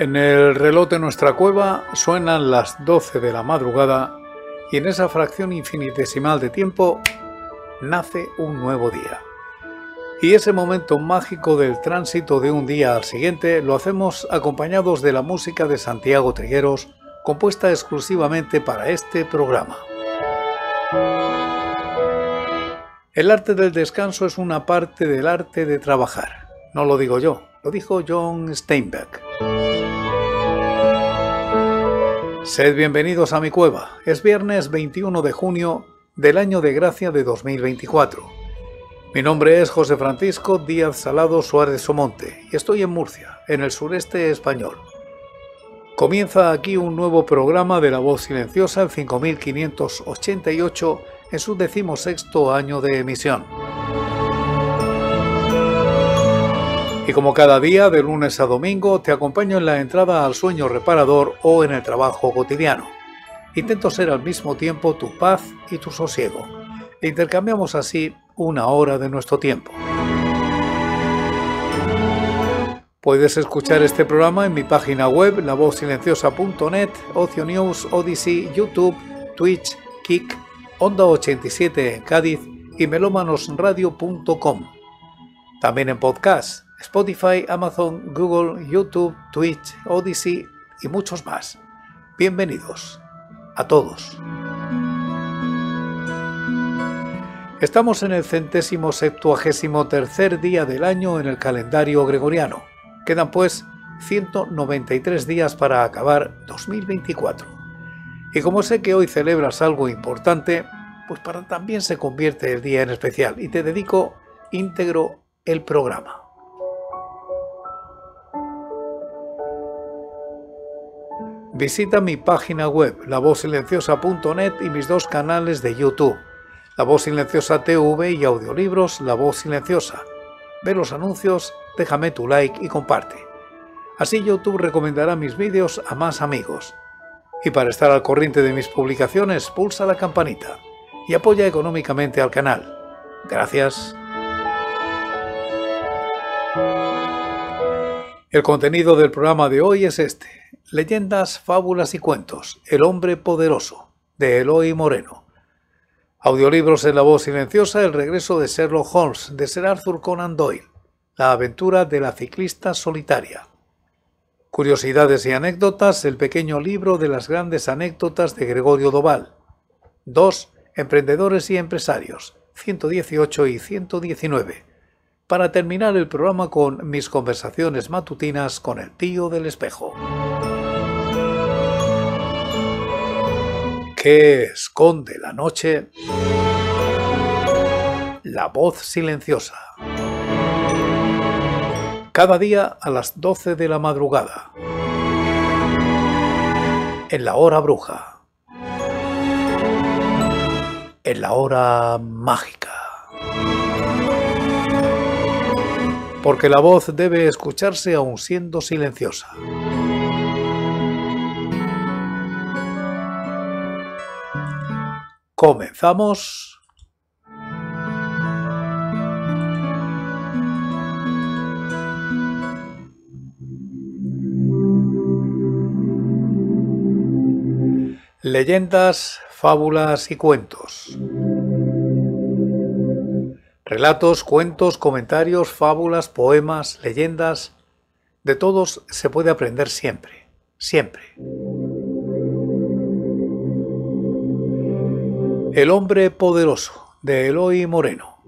En el reloj de nuestra cueva suenan las 12 de la madrugada y en esa fracción infinitesimal de tiempo nace un nuevo día. Y ese momento mágico del tránsito de un día al siguiente lo hacemos acompañados de la música de Santiago Trigueros, compuesta exclusivamente para este programa. El arte del descanso es una parte del arte de trabajar. No lo digo yo, lo dijo John Steinbeck. Sed bienvenidos a mi cueva. Es viernes 21 de junio del año de gracia de 2024. Mi nombre es José Francisco Díaz Salado Suárez Somonte y estoy en Murcia, en el sureste español. Comienza aquí un nuevo programa de La Voz Silenciosa en 5588 en su decimosexto año de emisión. Y como cada día, de lunes a domingo, te acompaño en la entrada al sueño reparador o en el trabajo cotidiano. Intento ser al mismo tiempo tu paz y tu sosiego. Intercambiamos así una hora de nuestro tiempo. Puedes escuchar este programa en mi página web, lavozsilenciosa.net, Ocio News, Odyssey, YouTube, Twitch, Kik, Onda 87 en Cádiz y melómanosradio.com. También en podcast Spotify, Amazon, Google, YouTube, Twitch, Odyssey y muchos más. Bienvenidos a todos. Estamos en el centésimo septuagésimo tercer día del año en el calendario gregoriano. Quedan pues 193 días para acabar 2024. Y como sé que hoy celebras algo importante, pues para también se convierte el día en especial y te dedico íntegro el programa. Visita mi página web lavozsilenciosa.net y mis dos canales de YouTube, La Voz Silenciosa TV y audiolibros La Voz Silenciosa. Ve los anuncios, déjame tu like y comparte. Así YouTube recomendará mis vídeos a más amigos. Y para estar al corriente de mis publicaciones, pulsa la campanita y apoya económicamente al canal. Gracias. El contenido del programa de hoy es este. Leyendas, fábulas y cuentos. El hombre poderoso, de Eloy Moreno. Audiolibros en la voz silenciosa. El regreso de Sherlock Holmes, de Sir Arthur Conan Doyle. La aventura de la ciclista solitaria. Curiosidades y anécdotas. El pequeño libro de las grandes anécdotas de Gregorio Doval. 2. Emprendedores y empresarios. 118 y 119 para terminar el programa con mis conversaciones matutinas con el tío del espejo. ¿Qué esconde la noche? La voz silenciosa. Cada día a las 12 de la madrugada. En la hora bruja. En la hora mágica porque la voz debe escucharse aún siendo silenciosa. Comenzamos. Leyendas, fábulas y cuentos. Relatos, cuentos, comentarios, fábulas, poemas, leyendas, de todos se puede aprender siempre, siempre. El hombre poderoso de Eloy Moreno.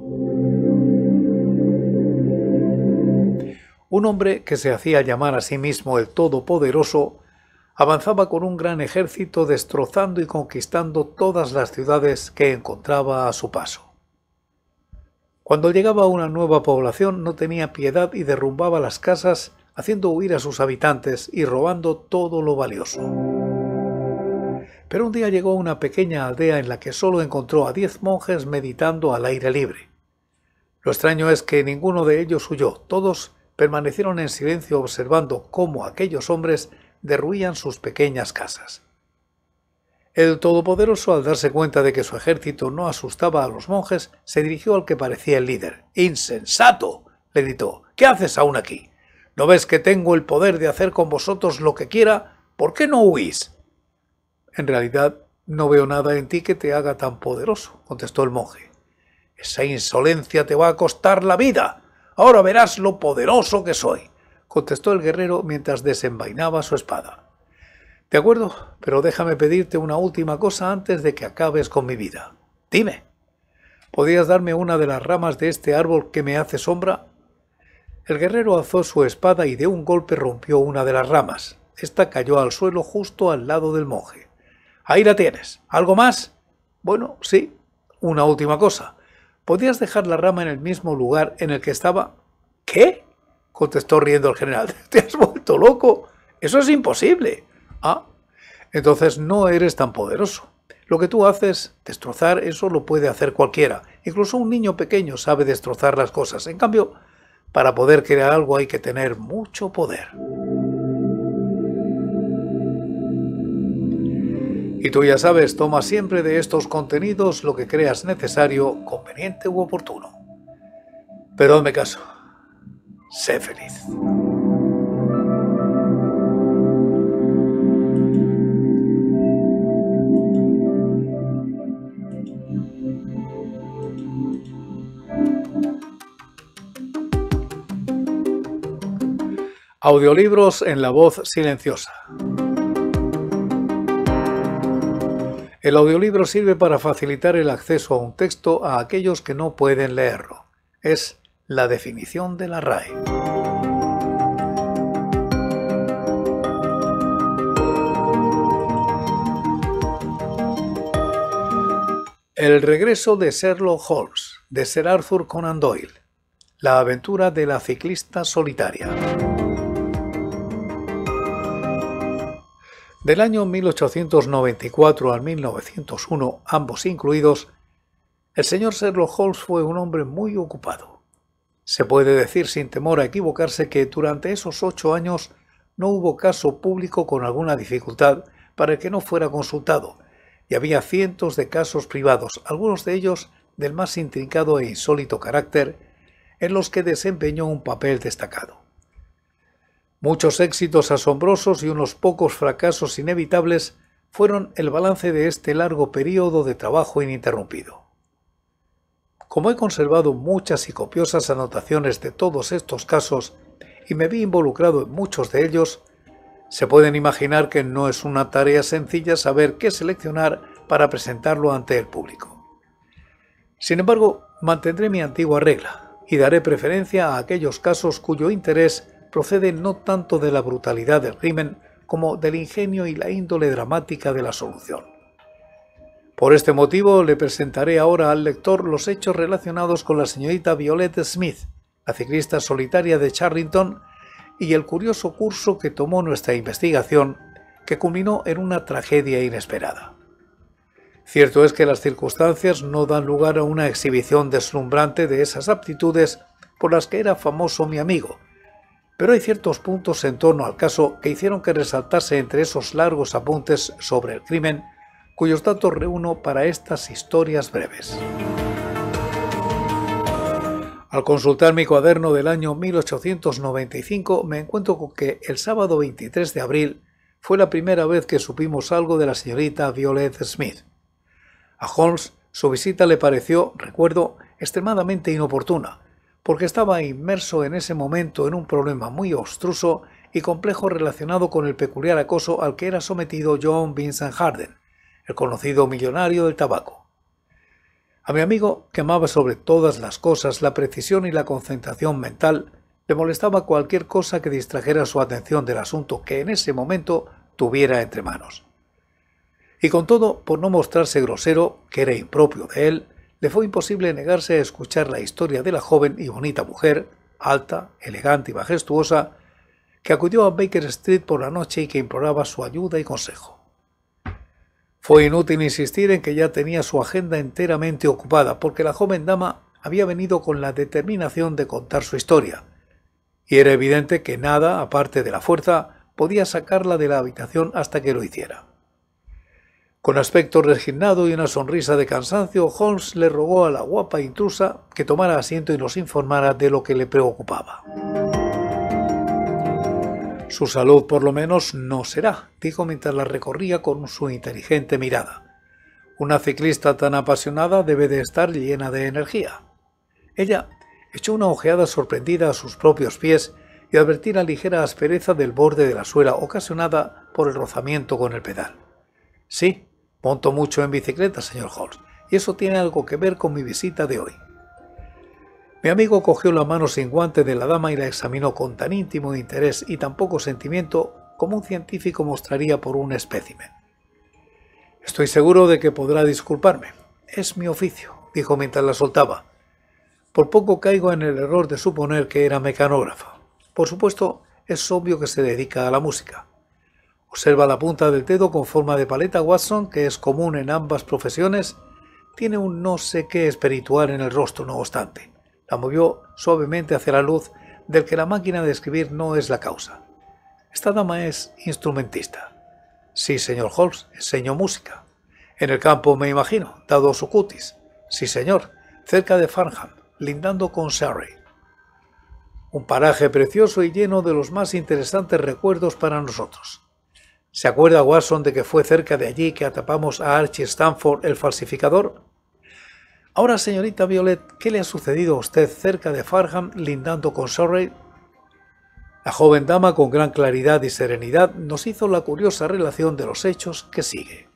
Un hombre que se hacía llamar a sí mismo el Todopoderoso avanzaba con un gran ejército destrozando y conquistando todas las ciudades que encontraba a su paso. Cuando llegaba a una nueva población no tenía piedad y derrumbaba las casas, haciendo huir a sus habitantes y robando todo lo valioso. Pero un día llegó a una pequeña aldea en la que solo encontró a diez monjes meditando al aire libre. Lo extraño es que ninguno de ellos huyó, todos permanecieron en silencio observando cómo aquellos hombres derruían sus pequeñas casas. El Todopoderoso, al darse cuenta de que su ejército no asustaba a los monjes, se dirigió al que parecía el líder. ¡Insensato! le gritó. ¿Qué haces aún aquí? ¿No ves que tengo el poder de hacer con vosotros lo que quiera? ¿Por qué no huís? En realidad, no veo nada en ti que te haga tan poderoso, contestó el monje. Esa insolencia te va a costar la vida. Ahora verás lo poderoso que soy, contestó el guerrero mientras desenvainaba su espada. De acuerdo, pero déjame pedirte una última cosa antes de que acabes con mi vida. Dime. ¿Podías darme una de las ramas de este árbol que me hace sombra? El guerrero alzó su espada y de un golpe rompió una de las ramas. Esta cayó al suelo justo al lado del monje. Ahí la tienes. ¿Algo más? Bueno, sí. Una última cosa. ¿Podías dejar la rama en el mismo lugar en el que estaba? ¿Qué? contestó riendo el general. ¿Te has vuelto loco? Eso es imposible. Ah, entonces no eres tan poderoso. Lo que tú haces, destrozar, eso lo puede hacer cualquiera. Incluso un niño pequeño sabe destrozar las cosas. En cambio, para poder crear algo hay que tener mucho poder. Y tú ya sabes, toma siempre de estos contenidos lo que creas necesario, conveniente u oportuno. Pero hazme caso. Sé feliz. Audiolibros en la voz silenciosa. El audiolibro sirve para facilitar el acceso a un texto a aquellos que no pueden leerlo. Es la definición de la RAE. El regreso de Sherlock Holmes, de Sir Arthur Conan Doyle. La aventura de la ciclista solitaria. Del año 1894 al 1901, ambos incluidos, el señor Sherlock Holmes fue un hombre muy ocupado. Se puede decir sin temor a equivocarse que durante esos ocho años no hubo caso público con alguna dificultad para que no fuera consultado, y había cientos de casos privados, algunos de ellos del más intrincado e insólito carácter, en los que desempeñó un papel destacado. Muchos éxitos asombrosos y unos pocos fracasos inevitables fueron el balance de este largo periodo de trabajo ininterrumpido. Como he conservado muchas y copiosas anotaciones de todos estos casos y me vi involucrado en muchos de ellos, se pueden imaginar que no es una tarea sencilla saber qué seleccionar para presentarlo ante el público. Sin embargo, mantendré mi antigua regla y daré preferencia a aquellos casos cuyo interés procede no tanto de la brutalidad del crimen como del ingenio y la índole dramática de la solución. Por este motivo le presentaré ahora al lector los hechos relacionados con la señorita Violette Smith, la ciclista solitaria de Charrington, y el curioso curso que tomó nuestra investigación, que culminó en una tragedia inesperada. Cierto es que las circunstancias no dan lugar a una exhibición deslumbrante de esas aptitudes por las que era famoso mi amigo, pero hay ciertos puntos en torno al caso que hicieron que resaltase entre esos largos apuntes sobre el crimen, cuyos datos reúno para estas historias breves. Al consultar mi cuaderno del año 1895 me encuentro con que el sábado 23 de abril fue la primera vez que supimos algo de la señorita Violet Smith. A Holmes su visita le pareció, recuerdo, extremadamente inoportuna, porque estaba inmerso en ese momento en un problema muy obstruso y complejo relacionado con el peculiar acoso al que era sometido John Vincent Harden, el conocido millonario del tabaco. A mi amigo, que amaba sobre todas las cosas la precisión y la concentración mental, le molestaba cualquier cosa que distrajera su atención del asunto que en ese momento tuviera entre manos. Y con todo, por no mostrarse grosero, que era impropio de él, le fue imposible negarse a escuchar la historia de la joven y bonita mujer, alta, elegante y majestuosa, que acudió a Baker Street por la noche y que imploraba su ayuda y consejo. Fue inútil insistir en que ya tenía su agenda enteramente ocupada, porque la joven dama había venido con la determinación de contar su historia, y era evidente que nada, aparte de la fuerza, podía sacarla de la habitación hasta que lo hiciera. Con aspecto resignado y una sonrisa de cansancio, Holmes le rogó a la guapa intrusa que tomara asiento y nos informara de lo que le preocupaba. Su salud por lo menos no será, dijo mientras la recorría con su inteligente mirada. Una ciclista tan apasionada debe de estar llena de energía. Ella echó una ojeada sorprendida a sus propios pies y advertí la ligera aspereza del borde de la suela ocasionada por el rozamiento con el pedal. Sí, Monto mucho en bicicleta, señor Holmes, y eso tiene algo que ver con mi visita de hoy. Mi amigo cogió la mano sin guante de la dama y la examinó con tan íntimo interés y tan poco sentimiento como un científico mostraría por un espécimen. Estoy seguro de que podrá disculparme. Es mi oficio, dijo mientras la soltaba. Por poco caigo en el error de suponer que era mecanógrafo. Por supuesto, es obvio que se dedica a la música. Observa la punta del dedo con forma de paleta Watson, que es común en ambas profesiones. Tiene un no sé qué espiritual en el rostro, no obstante. La movió suavemente hacia la luz, del que la máquina de escribir no es la causa. Esta dama es instrumentista. Sí, señor Holmes, enseñó música. En el campo, me imagino, dado su cutis. Sí, señor, cerca de Farnham, lindando con Surrey. Un paraje precioso y lleno de los más interesantes recuerdos para nosotros. ¿Se acuerda Watson de que fue cerca de allí que atapamos a Archie Stanford, el falsificador? Ahora, señorita Violet, ¿qué le ha sucedido a usted cerca de Farham, lindando con Surrey? La joven dama, con gran claridad y serenidad, nos hizo la curiosa relación de los hechos que sigue.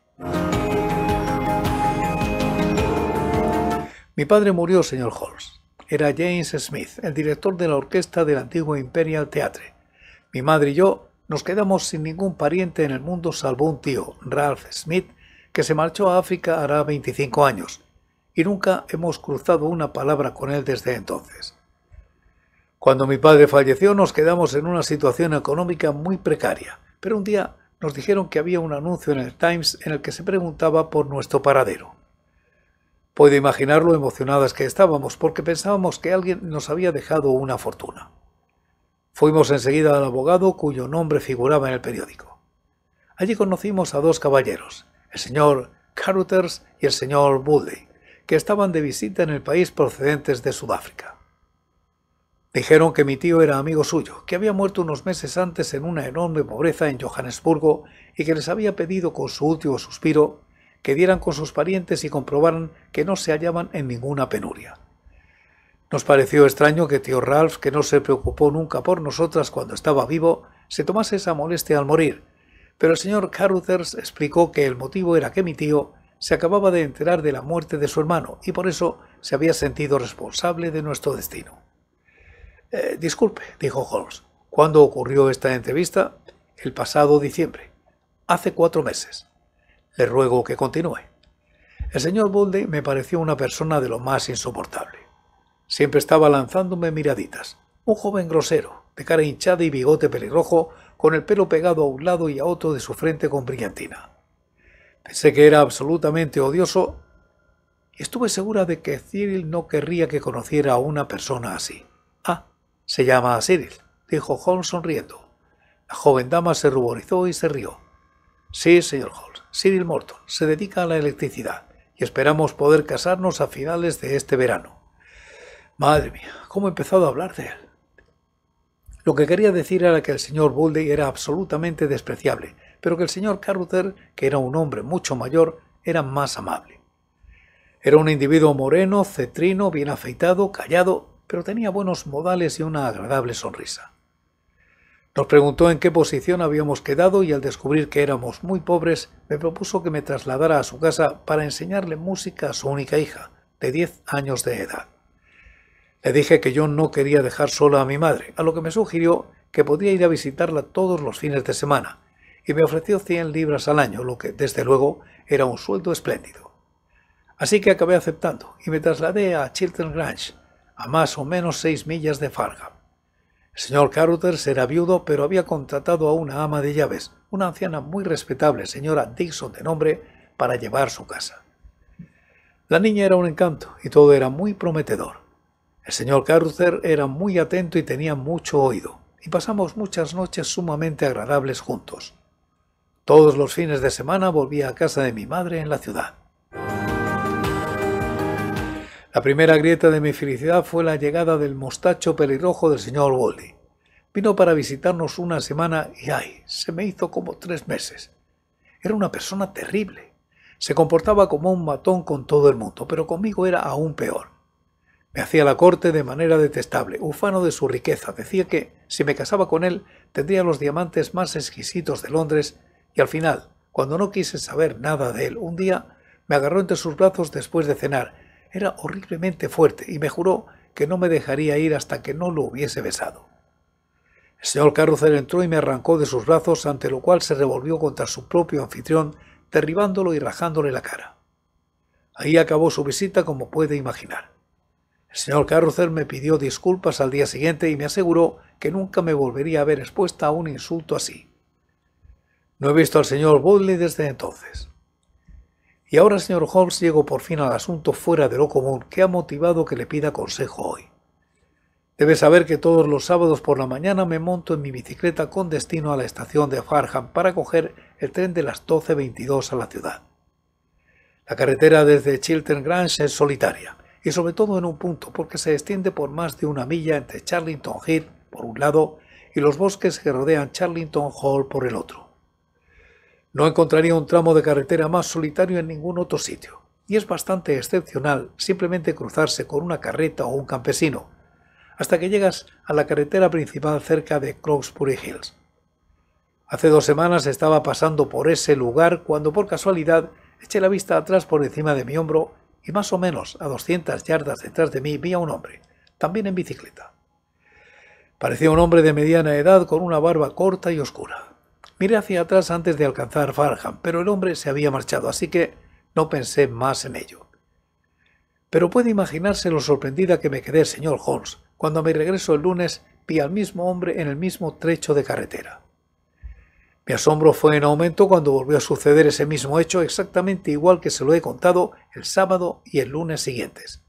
Mi padre murió, señor Holmes. Era James Smith, el director de la orquesta del antiguo Imperial Theatre. Mi madre y yo nos quedamos sin ningún pariente en el mundo salvo un tío, Ralph Smith, que se marchó a África hará 25 años, y nunca hemos cruzado una palabra con él desde entonces. Cuando mi padre falleció nos quedamos en una situación económica muy precaria, pero un día nos dijeron que había un anuncio en el Times en el que se preguntaba por nuestro paradero. Puedo imaginar lo emocionadas que estábamos porque pensábamos que alguien nos había dejado una fortuna. Fuimos enseguida al abogado cuyo nombre figuraba en el periódico. Allí conocimos a dos caballeros, el señor Carruthers y el señor Woodley, que estaban de visita en el país procedentes de Sudáfrica. Dijeron que mi tío era amigo suyo, que había muerto unos meses antes en una enorme pobreza en Johannesburgo y que les había pedido con su último suspiro que dieran con sus parientes y comprobaran que no se hallaban en ninguna penuria. Nos pareció extraño que tío Ralph, que no se preocupó nunca por nosotras cuando estaba vivo, se tomase esa molestia al morir, pero el señor Caruthers explicó que el motivo era que mi tío se acababa de enterar de la muerte de su hermano y por eso se había sentido responsable de nuestro destino. Eh, disculpe, dijo Holmes, ¿cuándo ocurrió esta entrevista? El pasado diciembre, hace cuatro meses. Le ruego que continúe. El señor Bolde me pareció una persona de lo más insoportable. Siempre estaba lanzándome miraditas. Un joven grosero, de cara hinchada y bigote pelirrojo, con el pelo pegado a un lado y a otro de su frente con brillantina. Pensé que era absolutamente odioso estuve segura de que Cyril no querría que conociera a una persona así. Ah, se llama Cyril, dijo Holmes sonriendo. La joven dama se ruborizó y se rió. Sí, señor Holmes, Cyril Morton se dedica a la electricidad y esperamos poder casarnos a finales de este verano. Madre mía, cómo he empezado a hablar de él. Lo que quería decir era que el señor Bulde era absolutamente despreciable, pero que el señor Carruthers, que era un hombre mucho mayor, era más amable. Era un individuo moreno, cetrino, bien afeitado, callado, pero tenía buenos modales y una agradable sonrisa. Nos preguntó en qué posición habíamos quedado y al descubrir que éramos muy pobres, me propuso que me trasladara a su casa para enseñarle música a su única hija, de 10 años de edad. Le dije que yo no quería dejar sola a mi madre, a lo que me sugirió que podía ir a visitarla todos los fines de semana, y me ofreció 100 libras al año, lo que, desde luego, era un sueldo espléndido. Así que acabé aceptando y me trasladé a Chiltern Grange, a más o menos seis millas de Farga. El señor Caruthers era viudo, pero había contratado a una ama de llaves, una anciana muy respetable, señora Dixon de nombre, para llevar su casa. La niña era un encanto y todo era muy prometedor. El señor Carruthers era muy atento y tenía mucho oído, y pasamos muchas noches sumamente agradables juntos. Todos los fines de semana volvía a casa de mi madre en la ciudad. La primera grieta de mi felicidad fue la llegada del mostacho pelirrojo del señor Wally. Vino para visitarnos una semana y ay, se me hizo como tres meses. Era una persona terrible. Se comportaba como un matón con todo el mundo, pero conmigo era aún peor. Me hacía la corte de manera detestable, ufano de su riqueza. Decía que, si me casaba con él, tendría los diamantes más exquisitos de Londres y al final, cuando no quise saber nada de él, un día me agarró entre sus brazos después de cenar. Era horriblemente fuerte y me juró que no me dejaría ir hasta que no lo hubiese besado. El señor entró y me arrancó de sus brazos, ante lo cual se revolvió contra su propio anfitrión, derribándolo y rajándole la cara. Ahí acabó su visita, como puede imaginar. El señor Carruthers me pidió disculpas al día siguiente y me aseguró que nunca me volvería a ver expuesta a un insulto así. No he visto al señor Bodley desde entonces. Y ahora, señor Holmes, llego por fin al asunto fuera de lo común que ha motivado que le pida consejo hoy. Debe saber que todos los sábados por la mañana me monto en mi bicicleta con destino a la estación de Farham para coger el tren de las 12.22 a la ciudad. La carretera desde Chiltern Grange es solitaria y sobre todo en un punto porque se extiende por más de una milla entre Charlington Hill por un lado y los bosques que rodean Charlington Hall por el otro. No encontraría un tramo de carretera más solitario en ningún otro sitio, y es bastante excepcional simplemente cruzarse con una carreta o un campesino, hasta que llegas a la carretera principal cerca de Crowsbury Hills. Hace dos semanas estaba pasando por ese lugar cuando por casualidad eché la vista atrás por encima de mi hombro y más o menos a 200 yardas detrás de mí vi a un hombre, también en bicicleta. Parecía un hombre de mediana edad con una barba corta y oscura. Miré hacia atrás antes de alcanzar Farham, pero el hombre se había marchado, así que no pensé más en ello. Pero puede imaginarse lo sorprendida que me quedé, señor Holmes, cuando a mi regreso el lunes vi al mismo hombre en el mismo trecho de carretera. Mi asombro fue en aumento cuando volvió a suceder ese mismo hecho exactamente igual que se lo he contado el sábado y el lunes siguientes.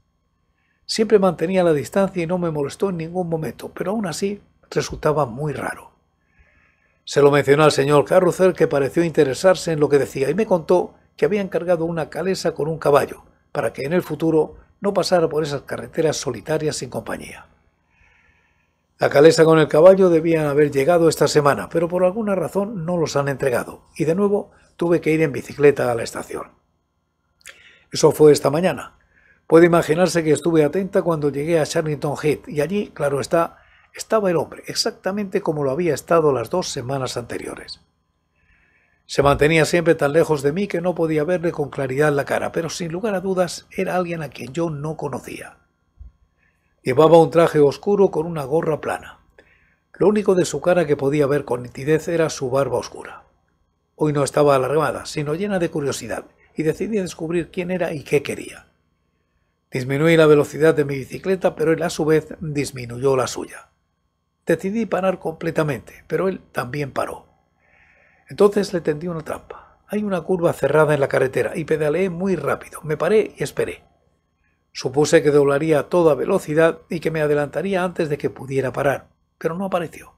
Siempre mantenía la distancia y no me molestó en ningún momento, pero aún así resultaba muy raro. Se lo mencionó al señor Carrusel que pareció interesarse en lo que decía, y me contó que había encargado una calesa con un caballo, para que en el futuro no pasara por esas carreteras solitarias sin compañía. La calesa con el caballo debían haber llegado esta semana, pero por alguna razón no los han entregado y de nuevo tuve que ir en bicicleta a la estación. Eso fue esta mañana. Puede imaginarse que estuve atenta cuando llegué a Charlington Heath y allí, claro está, estaba el hombre, exactamente como lo había estado las dos semanas anteriores. Se mantenía siempre tan lejos de mí que no podía verle con claridad la cara, pero sin lugar a dudas era alguien a quien yo no conocía. Llevaba un traje oscuro con una gorra plana. Lo único de su cara que podía ver con nitidez era su barba oscura. Hoy no estaba alargada, sino llena de curiosidad, y decidí descubrir quién era y qué quería. Disminuí la velocidad de mi bicicleta, pero él a su vez disminuyó la suya. Decidí parar completamente, pero él también paró. Entonces le tendí una trampa. Hay una curva cerrada en la carretera y pedaleé muy rápido. Me paré y esperé. Supuse que doblaría a toda velocidad y que me adelantaría antes de que pudiera parar, pero no apareció.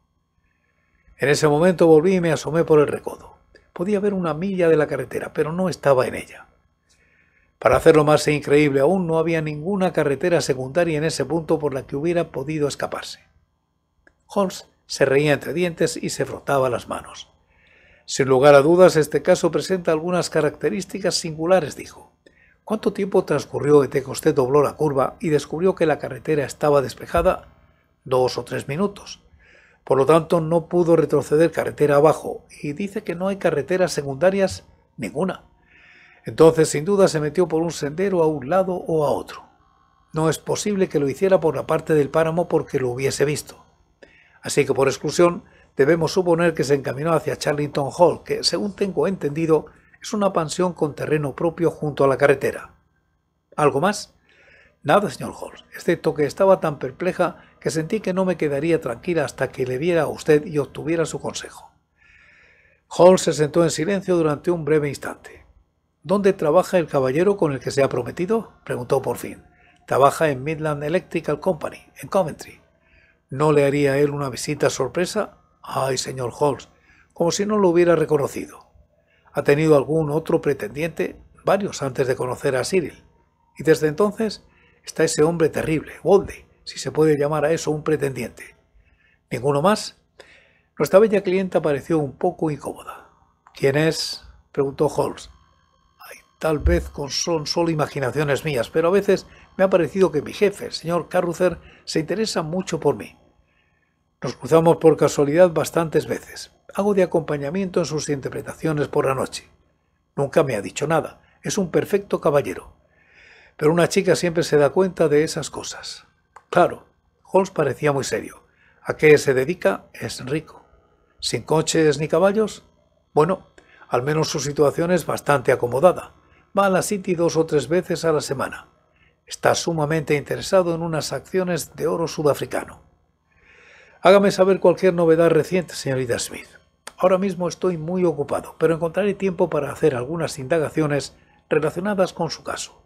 En ese momento volví y me asomé por el recodo. Podía ver una milla de la carretera, pero no estaba en ella. Para hacerlo más increíble aún, no había ninguna carretera secundaria en ese punto por la que hubiera podido escaparse. Holmes se reía entre dientes y se frotaba las manos. Sin lugar a dudas, este caso presenta algunas características singulares, dijo. ¿Cuánto tiempo transcurrió desde que usted dobló la curva y descubrió que la carretera estaba despejada? Dos o tres minutos. Por lo tanto, no pudo retroceder carretera abajo y dice que no hay carreteras secundarias ninguna. Entonces, sin duda, se metió por un sendero a un lado o a otro. No es posible que lo hiciera por la parte del páramo porque lo hubiese visto. Así que, por exclusión, debemos suponer que se encaminó hacia Charlington Hall, que, según tengo entendido, es una pensión con terreno propio junto a la carretera. ¿Algo más? Nada, señor Holmes, excepto que estaba tan perpleja que sentí que no me quedaría tranquila hasta que le viera a usted y obtuviera su consejo. Holmes se sentó en silencio durante un breve instante. ¿Dónde trabaja el caballero con el que se ha prometido? preguntó por fin. Trabaja en Midland Electrical Company, en Coventry. ¿No le haría él una visita sorpresa? Ay, señor Holmes, como si no lo hubiera reconocido ha tenido algún otro pretendiente, varios antes de conocer a Cyril. Y desde entonces está ese hombre terrible, Wolde, si se puede llamar a eso un pretendiente. ¿Ninguno más? Nuestra bella clienta pareció un poco incómoda. ¿Quién es? preguntó Holmes. tal vez son solo imaginaciones mías, pero a veces me ha parecido que mi jefe, el señor Carruthers, se interesa mucho por mí. Nos cruzamos por casualidad bastantes veces hago de acompañamiento en sus interpretaciones por la noche. Nunca me ha dicho nada, es un perfecto caballero. Pero una chica siempre se da cuenta de esas cosas. Claro, Holmes parecía muy serio. ¿A qué se dedica? Es rico. ¿Sin coches ni caballos? Bueno, al menos su situación es bastante acomodada. Va a la City dos o tres veces a la semana. Está sumamente interesado en unas acciones de oro sudafricano. Hágame saber cualquier novedad reciente, señorita Smith. Ahora mismo estoy muy ocupado, pero encontraré tiempo para hacer algunas indagaciones relacionadas con su caso.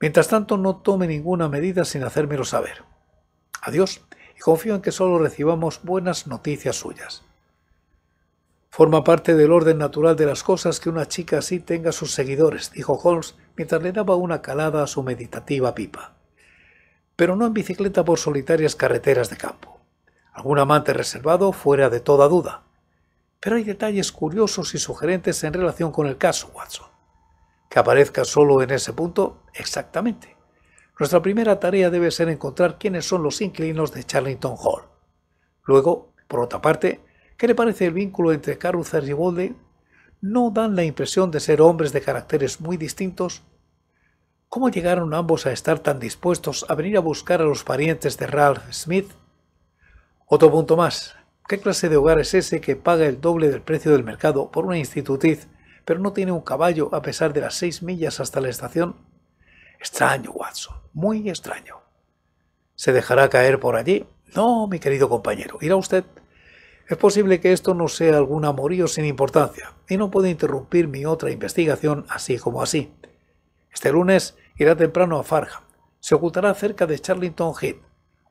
Mientras tanto, no tome ninguna medida sin hacérmelo saber. Adiós, y confío en que solo recibamos buenas noticias suyas. Forma parte del orden natural de las cosas que una chica así tenga sus seguidores, dijo Holmes mientras le daba una calada a su meditativa pipa. Pero no en bicicleta por solitarias carreteras de campo. Algún amante reservado, fuera de toda duda, pero hay detalles curiosos y sugerentes en relación con el caso, Watson. Que aparezca solo en ese punto, exactamente. Nuestra primera tarea debe ser encontrar quiénes son los inquilinos de Charlington Hall. Luego, por otra parte, ¿qué le parece el vínculo entre Carruthers y Bolden? ¿No dan la impresión de ser hombres de caracteres muy distintos? ¿Cómo llegaron ambos a estar tan dispuestos a venir a buscar a los parientes de Ralph Smith? Otro punto más, ¿Qué clase de hogar es ese que paga el doble del precio del mercado por una institutriz, pero no tiene un caballo a pesar de las seis millas hasta la estación? Extraño, Watson, muy extraño. ¿Se dejará caer por allí? No, mi querido compañero, irá usted. Es posible que esto no sea algún amorío sin importancia, y no puedo interrumpir mi otra investigación así como así. Este lunes irá temprano a Farham. Se ocultará cerca de Charlington Heath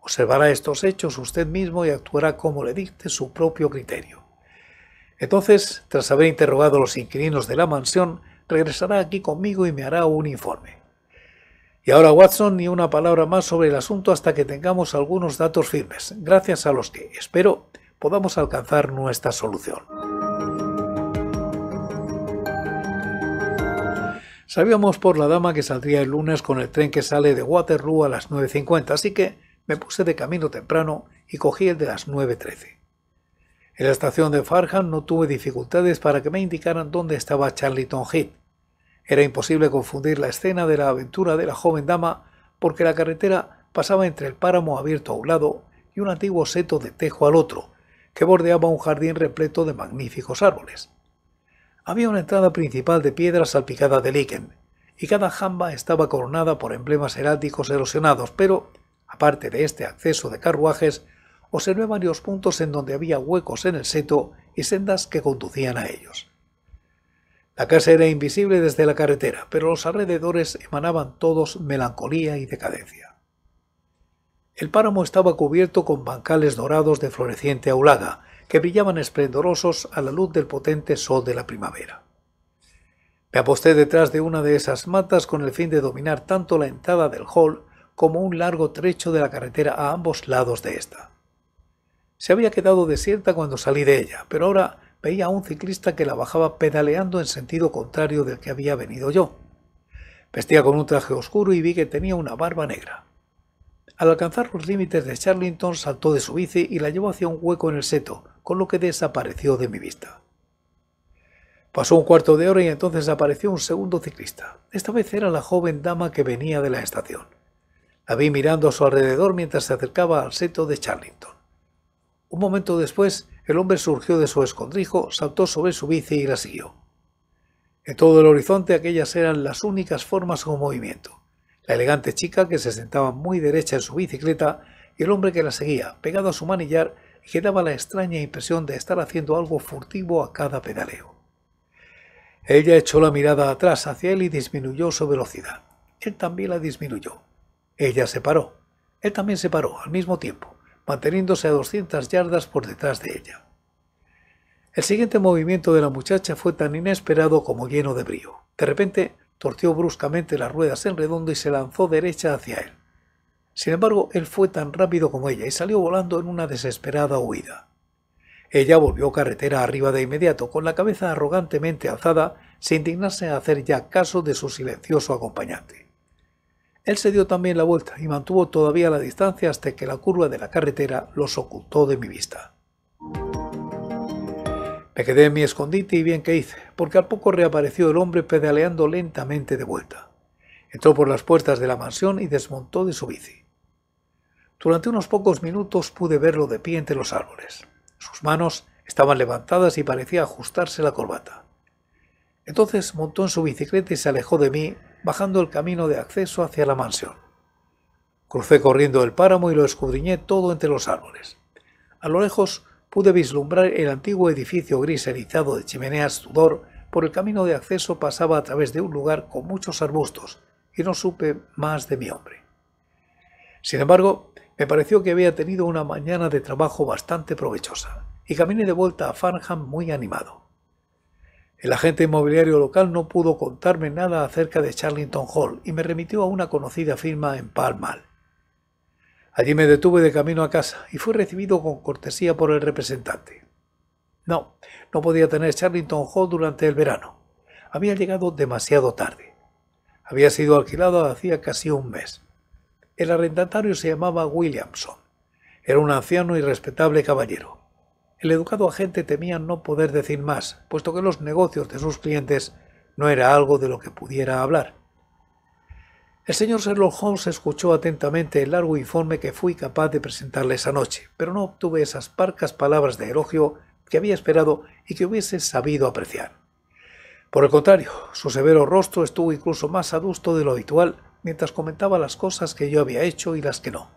Observará estos hechos usted mismo y actuará como le dicte su propio criterio. Entonces, tras haber interrogado a los inquilinos de la mansión, regresará aquí conmigo y me hará un informe. Y ahora, Watson, ni una palabra más sobre el asunto hasta que tengamos algunos datos firmes, gracias a los que, espero, podamos alcanzar nuestra solución. Sabíamos por la dama que saldría el lunes con el tren que sale de Waterloo a las 9.50, así que me puse de camino temprano y cogí el de las 9.13. En la estación de Farham no tuve dificultades para que me indicaran dónde estaba Charlton Heath. Era imposible confundir la escena de la aventura de la joven dama porque la carretera pasaba entre el páramo abierto a un lado y un antiguo seto de tejo al otro, que bordeaba un jardín repleto de magníficos árboles. Había una entrada principal de piedra salpicada de líquen y cada jamba estaba coronada por emblemas heráldicos erosionados, pero Aparte de este acceso de carruajes, observé varios puntos en donde había huecos en el seto y sendas que conducían a ellos. La casa era invisible desde la carretera, pero los alrededores emanaban todos melancolía y decadencia. El páramo estaba cubierto con bancales dorados de floreciente aulada, que brillaban esplendorosos a la luz del potente sol de la primavera. Me aposté detrás de una de esas matas con el fin de dominar tanto la entrada del hall como un largo trecho de la carretera a ambos lados de esta. Se había quedado desierta cuando salí de ella, pero ahora veía a un ciclista que la bajaba pedaleando en sentido contrario del que había venido yo. Vestía con un traje oscuro y vi que tenía una barba negra. Al alcanzar los límites de Charlington saltó de su bici y la llevó hacia un hueco en el seto, con lo que desapareció de mi vista. Pasó un cuarto de hora y entonces apareció un segundo ciclista. Esta vez era la joven dama que venía de la estación vi mirando a su alrededor mientras se acercaba al seto de Charlington. Un momento después, el hombre surgió de su escondrijo, saltó sobre su bici y la siguió. En todo el horizonte aquellas eran las únicas formas con movimiento. La elegante chica que se sentaba muy derecha en su bicicleta y el hombre que la seguía, pegado a su manillar, y que daba la extraña impresión de estar haciendo algo furtivo a cada pedaleo. Ella echó la mirada atrás hacia él y disminuyó su velocidad. Él también la disminuyó. Ella se paró. Él también se paró al mismo tiempo, manteniéndose a 200 yardas por detrás de ella. El siguiente movimiento de la muchacha fue tan inesperado como lleno de brío. De repente, torció bruscamente las ruedas en redondo y se lanzó derecha hacia él. Sin embargo, él fue tan rápido como ella y salió volando en una desesperada huida. Ella volvió carretera arriba de inmediato, con la cabeza arrogantemente alzada, sin dignarse a hacer ya caso de su silencioso acompañante. Él se dio también la vuelta y mantuvo todavía la distancia hasta que la curva de la carretera los ocultó de mi vista. Me quedé en mi escondite y bien que hice, porque al poco reapareció el hombre pedaleando lentamente de vuelta. Entró por las puertas de la mansión y desmontó de su bici. Durante unos pocos minutos pude verlo de pie entre los árboles. Sus manos estaban levantadas y parecía ajustarse la corbata. Entonces montó en su bicicleta y se alejó de mí bajando el camino de acceso hacia la mansión. Crucé corriendo el páramo y lo escudriñé todo entre los árboles. A lo lejos pude vislumbrar el antiguo edificio gris erizado de chimeneas Tudor. Por el camino de acceso pasaba a través de un lugar con muchos arbustos y no supe más de mi hombre. Sin embargo, me pareció que había tenido una mañana de trabajo bastante provechosa y caminé de vuelta a Farnham muy animado. El agente inmobiliario local no pudo contarme nada acerca de Charlington Hall y me remitió a una conocida firma en Palmall. Allí me detuve de camino a casa y fui recibido con cortesía por el representante. No, no podía tener Charlington Hall durante el verano. Había llegado demasiado tarde. Había sido alquilado hacía casi un mes. El arrendatario se llamaba Williamson. Era un anciano y respetable caballero el educado agente temía no poder decir más, puesto que los negocios de sus clientes no era algo de lo que pudiera hablar. El señor Sherlock Holmes escuchó atentamente el largo informe que fui capaz de presentarle esa noche, pero no obtuve esas parcas palabras de elogio que había esperado y que hubiese sabido apreciar. Por el contrario, su severo rostro estuvo incluso más adusto de lo habitual mientras comentaba las cosas que yo había hecho y las que no.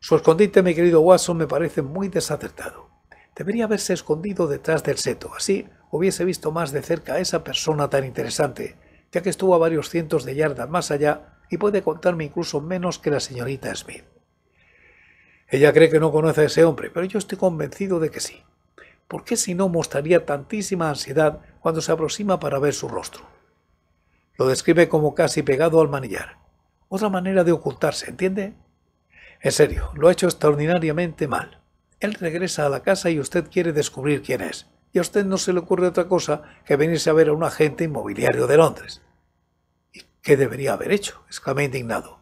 Su escondite, mi querido Watson, me parece muy desacertado debería haberse escondido detrás del seto, así hubiese visto más de cerca a esa persona tan interesante, ya que estuvo a varios cientos de yardas más allá y puede contarme incluso menos que la señorita Smith. Ella cree que no conoce a ese hombre, pero yo estoy convencido de que sí. ¿Por qué si no mostraría tantísima ansiedad cuando se aproxima para ver su rostro? Lo describe como casi pegado al manillar. Otra manera de ocultarse, ¿entiende? En serio, lo ha hecho extraordinariamente mal. Él regresa a la casa y usted quiere descubrir quién es. Y a usted no se le ocurre otra cosa que venirse a ver a un agente inmobiliario de Londres. ¿Y qué debería haber hecho? exclamé indignado.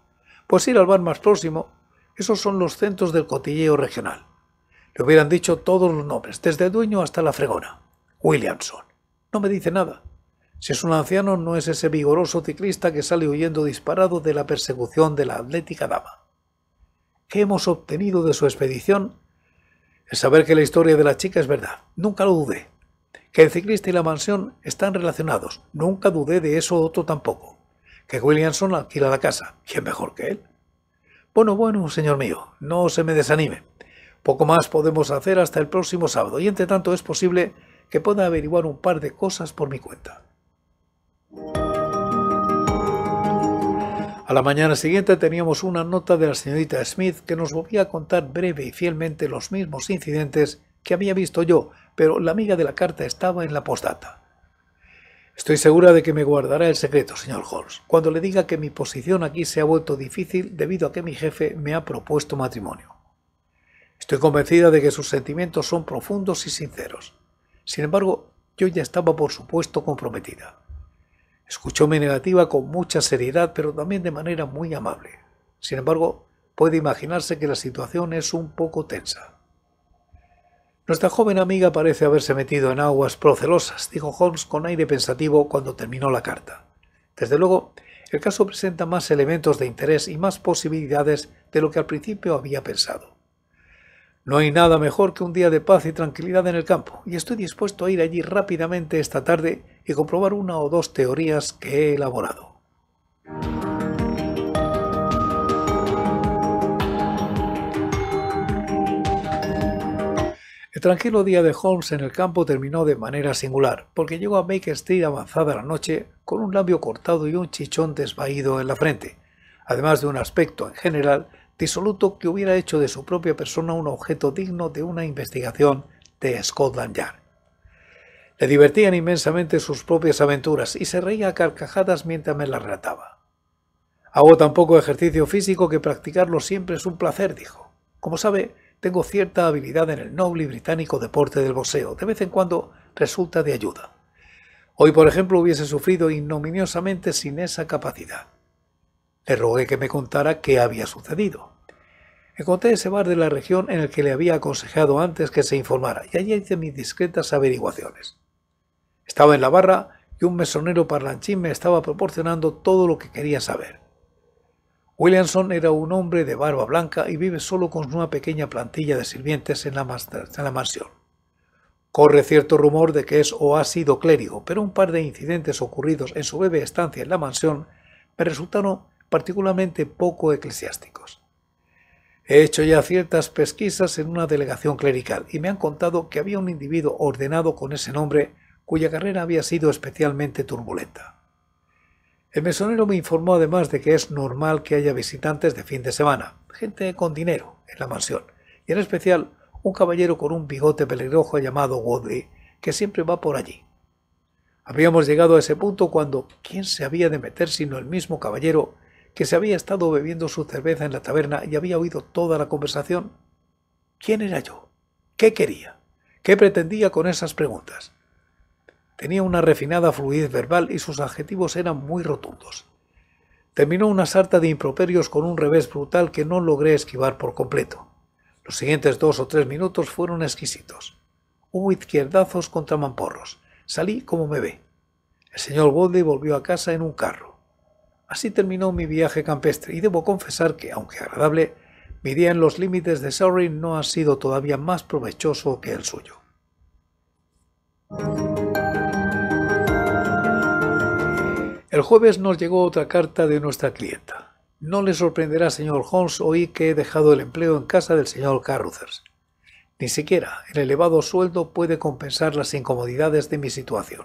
Pues ir al bar más próximo. Esos son los centros del cotilleo regional. Le hubieran dicho todos los nombres, desde el dueño hasta la fregona. Williamson. No me dice nada. Si es un anciano, no es ese vigoroso ciclista que sale huyendo disparado de la persecución de la atlética dama. ¿Qué hemos obtenido de su expedición saber que la historia de la chica es verdad. Nunca lo dudé. Que el ciclista y la mansión están relacionados. Nunca dudé de eso otro tampoco. Que Williamson alquila la casa. ¿Quién mejor que él? Bueno, bueno, señor mío, no se me desanime. Poco más podemos hacer hasta el próximo sábado y entre tanto es posible que pueda averiguar un par de cosas por mi cuenta. A la mañana siguiente teníamos una nota de la señorita Smith que nos volvía a contar breve y fielmente los mismos incidentes que había visto yo, pero la amiga de la carta estaba en la postdata. Estoy segura de que me guardará el secreto, señor Holmes, cuando le diga que mi posición aquí se ha vuelto difícil debido a que mi jefe me ha propuesto matrimonio. Estoy convencida de que sus sentimientos son profundos y sinceros. Sin embargo, yo ya estaba por supuesto comprometida. Escuchó mi negativa con mucha seriedad, pero también de manera muy amable. Sin embargo, puede imaginarse que la situación es un poco tensa. Nuestra joven amiga parece haberse metido en aguas procelosas, dijo Holmes con aire pensativo cuando terminó la carta. Desde luego, el caso presenta más elementos de interés y más posibilidades de lo que al principio había pensado. No hay nada mejor que un día de paz y tranquilidad en el campo, y estoy dispuesto a ir allí rápidamente esta tarde y comprobar una o dos teorías que he elaborado. El tranquilo día de Holmes en el campo terminó de manera singular, porque llegó a Baker Street avanzada la noche con un labio cortado y un chichón desvaído en la frente, además de un aspecto en general disoluto que hubiera hecho de su propia persona un objeto digno de una investigación de Scotland Yard. Le divertían inmensamente sus propias aventuras y se reía a carcajadas mientras me las relataba. Hago tan poco ejercicio físico que practicarlo siempre es un placer, dijo. Como sabe, tengo cierta habilidad en el noble y británico deporte del boxeo. De vez en cuando resulta de ayuda. Hoy, por ejemplo, hubiese sufrido ignominiosamente sin esa capacidad. Le rogué que me contara qué había sucedido. Encontré ese bar de la región en el que le había aconsejado antes que se informara y allí hice mis discretas averiguaciones. Estaba en la barra y un mesonero parlanchín me estaba proporcionando todo lo que quería saber. Williamson era un hombre de barba blanca y vive solo con una pequeña plantilla de sirvientes en la, en la mansión. Corre cierto rumor de que es o ha sido clérigo, pero un par de incidentes ocurridos en su breve estancia en la mansión me resultaron particularmente poco eclesiásticos. He hecho ya ciertas pesquisas en una delegación clerical y me han contado que había un individuo ordenado con ese nombre cuya carrera había sido especialmente turbulenta. El mesonero me informó además de que es normal que haya visitantes de fin de semana, gente con dinero en la mansión, y en especial un caballero con un bigote pelirrojo llamado Woodley, que siempre va por allí. Habíamos llegado a ese punto cuando, ¿quién se había de meter sino el mismo caballero que se había estado bebiendo su cerveza en la taberna y había oído toda la conversación. ¿Quién era yo? ¿Qué quería? ¿Qué pretendía con esas preguntas? Tenía una refinada fluidez verbal y sus adjetivos eran muy rotundos. Terminó una sarta de improperios con un revés brutal que no logré esquivar por completo. Los siguientes dos o tres minutos fueron exquisitos. Hubo izquierdazos contra mamporros. Salí como me ve. El señor Bodley volvió a casa en un carro. Así terminó mi viaje campestre y debo confesar que, aunque agradable, mi día en los límites de Surrey no ha sido todavía más provechoso que el suyo. El jueves nos llegó otra carta de nuestra clienta. No le sorprenderá, señor Holmes, oí que he dejado el empleo en casa del señor Carruthers. Ni siquiera el elevado sueldo puede compensar las incomodidades de mi situación.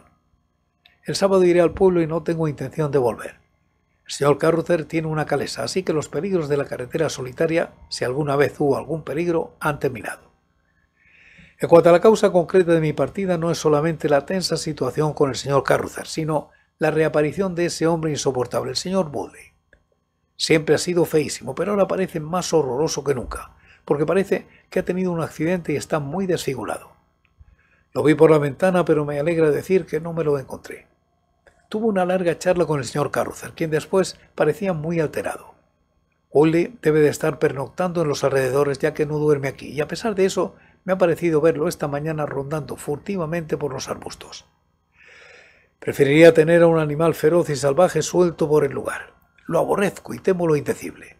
El sábado iré al pueblo y no tengo intención de volver. El señor Carruthers tiene una calesa, así que los peligros de la carretera solitaria, si alguna vez hubo algún peligro, han terminado. En cuanto a la causa concreta de mi partida, no es solamente la tensa situación con el señor Carruthers, sino la reaparición de ese hombre insoportable, el señor Woodley. Siempre ha sido feísimo, pero ahora parece más horroroso que nunca, porque parece que ha tenido un accidente y está muy desfigurado. Lo vi por la ventana, pero me alegra decir que no me lo encontré tuvo una larga charla con el señor Carruthers, quien después parecía muy alterado. Ole debe de estar pernoctando en los alrededores ya que no duerme aquí, y a pesar de eso me ha parecido verlo esta mañana rondando furtivamente por los arbustos. Preferiría tener a un animal feroz y salvaje suelto por el lugar. Lo aborrezco y temo lo indecible.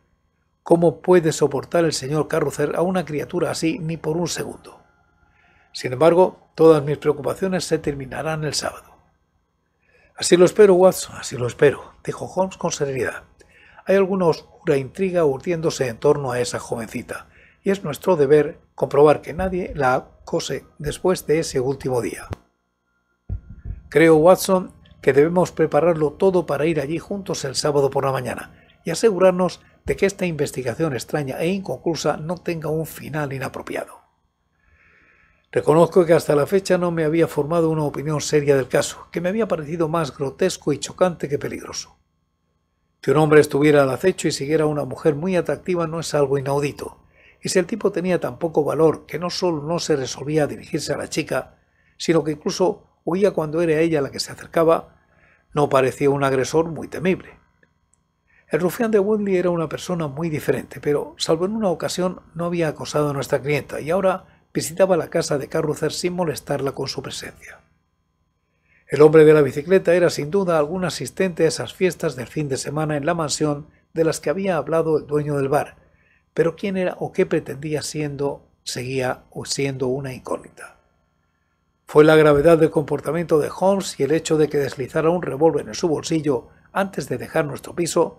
¿Cómo puede soportar el señor Carruthers a una criatura así ni por un segundo? Sin embargo, todas mis preocupaciones se terminarán el sábado. Así lo espero, Watson, así lo espero, dijo Holmes con seriedad. Hay alguna oscura intriga urdiéndose en torno a esa jovencita, y es nuestro deber comprobar que nadie la acose después de ese último día. Creo, Watson, que debemos prepararlo todo para ir allí juntos el sábado por la mañana y asegurarnos de que esta investigación extraña e inconclusa no tenga un final inapropiado. Reconozco que hasta la fecha no me había formado una opinión seria del caso, que me había parecido más grotesco y chocante que peligroso. Que un hombre estuviera al acecho y siguiera a una mujer muy atractiva no es algo inaudito, y si el tipo tenía tan poco valor que no solo no se resolvía a dirigirse a la chica, sino que incluso huía cuando era ella la que se acercaba, no parecía un agresor muy temible. El rufián de Woodley era una persona muy diferente, pero salvo en una ocasión no había acosado a nuestra clienta y ahora visitaba la casa de Carruthers sin molestarla con su presencia. El hombre de la bicicleta era sin duda algún asistente a esas fiestas del fin de semana en la mansión de las que había hablado el dueño del bar, pero quién era o qué pretendía siendo seguía o siendo una incógnita. Fue la gravedad del comportamiento de Holmes y el hecho de que deslizara un revólver en su bolsillo antes de dejar nuestro piso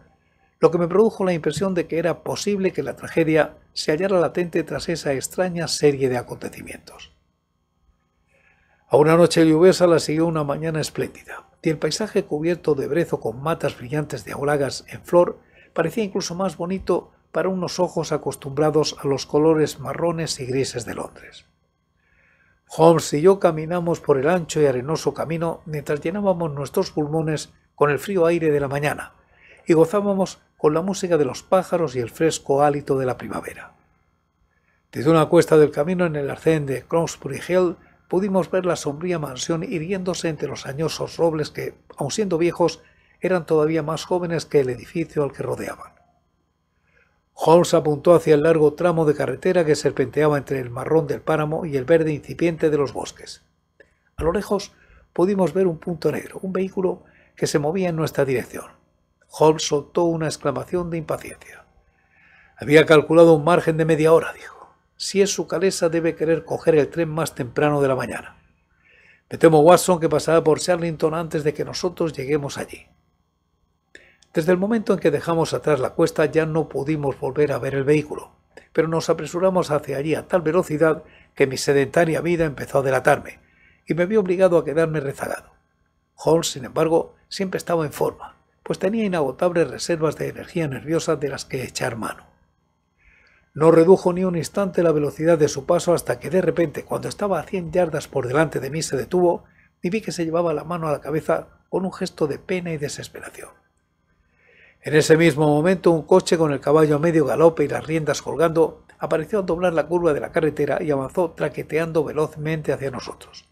lo que me produjo la impresión de que era posible que la tragedia se hallara latente tras esa extraña serie de acontecimientos. A una noche lluviosa la siguió una mañana espléndida, y el paisaje cubierto de brezo con matas brillantes de aulagas en flor parecía incluso más bonito para unos ojos acostumbrados a los colores marrones y grises de Londres. Holmes y yo caminamos por el ancho y arenoso camino mientras llenábamos nuestros pulmones con el frío aire de la mañana, y gozábamos con la música de los pájaros y el fresco hálito de la primavera. Desde una cuesta del camino en el arcén de Crownsbury Hill pudimos ver la sombría mansión hiriéndose entre los añosos robles que, aun siendo viejos, eran todavía más jóvenes que el edificio al que rodeaban. Holmes apuntó hacia el largo tramo de carretera que serpenteaba entre el marrón del páramo y el verde incipiente de los bosques. A lo lejos pudimos ver un punto negro, un vehículo que se movía en nuestra dirección. Holmes soltó una exclamación de impaciencia. Había calculado un margen de media hora, dijo. Si es su calesa, debe querer coger el tren más temprano de la mañana. Me temo, Watson, que pasará por Charlington antes de que nosotros lleguemos allí. Desde el momento en que dejamos atrás la cuesta ya no pudimos volver a ver el vehículo, pero nos apresuramos hacia allí a tal velocidad que mi sedentaria vida empezó a delatarme y me vi obligado a quedarme rezagado. Holmes, sin embargo, siempre estaba en forma pues tenía inagotables reservas de energía nerviosa de las que echar mano. No redujo ni un instante la velocidad de su paso hasta que de repente, cuando estaba a 100 yardas por delante de mí, se detuvo y vi que se llevaba la mano a la cabeza con un gesto de pena y desesperación. En ese mismo momento, un coche con el caballo a medio galope y las riendas colgando apareció a doblar la curva de la carretera y avanzó traqueteando velozmente hacia nosotros.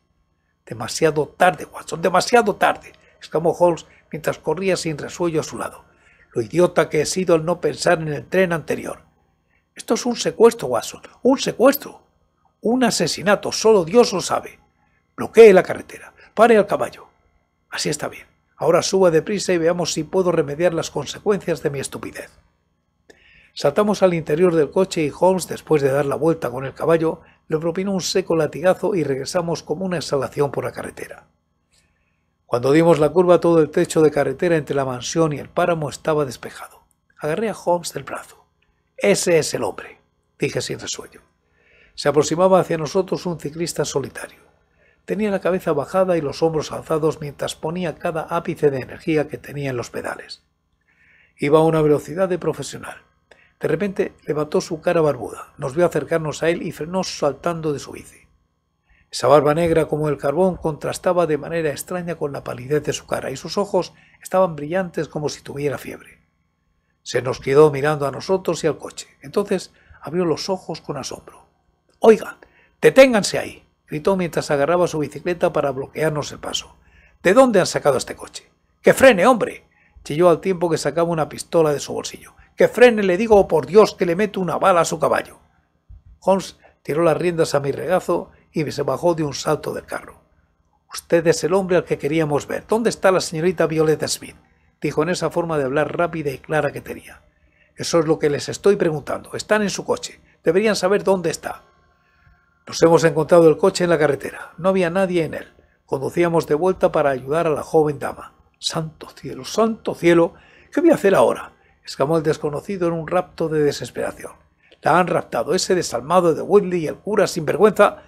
Demasiado tarde, Watson, demasiado tarde, exclamó Holmes mientras corría sin resuello a su lado. Lo idiota que he sido al no pensar en el tren anterior. Esto es un secuestro, Watson. Un secuestro. Un asesinato. Solo Dios lo sabe. Bloquee la carretera. Pare al caballo. Así está bien. Ahora suba deprisa y veamos si puedo remediar las consecuencias de mi estupidez. Saltamos al interior del coche y Holmes, después de dar la vuelta con el caballo, le propinó un seco latigazo y regresamos como una exhalación por la carretera. Cuando dimos la curva, todo el techo de carretera entre la mansión y el páramo estaba despejado. Agarré a Holmes del brazo. Ese es el hombre, dije sin resuello. Se aproximaba hacia nosotros un ciclista solitario. Tenía la cabeza bajada y los hombros alzados mientras ponía cada ápice de energía que tenía en los pedales. Iba a una velocidad de profesional. De repente levantó su cara barbuda, nos vio acercarnos a él y frenó saltando de su bici. Esa barba negra como el carbón contrastaba de manera extraña con la palidez de su cara y sus ojos estaban brillantes como si tuviera fiebre. Se nos quedó mirando a nosotros y al coche. Entonces abrió los ojos con asombro. Oigan, deténganse ahí, gritó mientras agarraba su bicicleta para bloquearnos el paso. ¿De dónde han sacado este coche? ¡Que frene, hombre! chilló al tiempo que sacaba una pistola de su bolsillo. ¡Que frene, le digo, por Dios, que le meto una bala a su caballo! Holmes tiró las riendas a mi regazo y se bajó de un salto del carro. Usted es el hombre al que queríamos ver. ¿Dónde está la señorita Violeta Smith? dijo en esa forma de hablar rápida y clara que tenía. Eso es lo que les estoy preguntando. Están en su coche. Deberían saber dónde está. Nos hemos encontrado el coche en la carretera. No había nadie en él. Conducíamos de vuelta para ayudar a la joven dama. Santo cielo, santo cielo. ¿Qué voy a hacer ahora? exclamó el desconocido en un rapto de desesperación. La han raptado ese desalmado de Woodley y el cura sin vergüenza.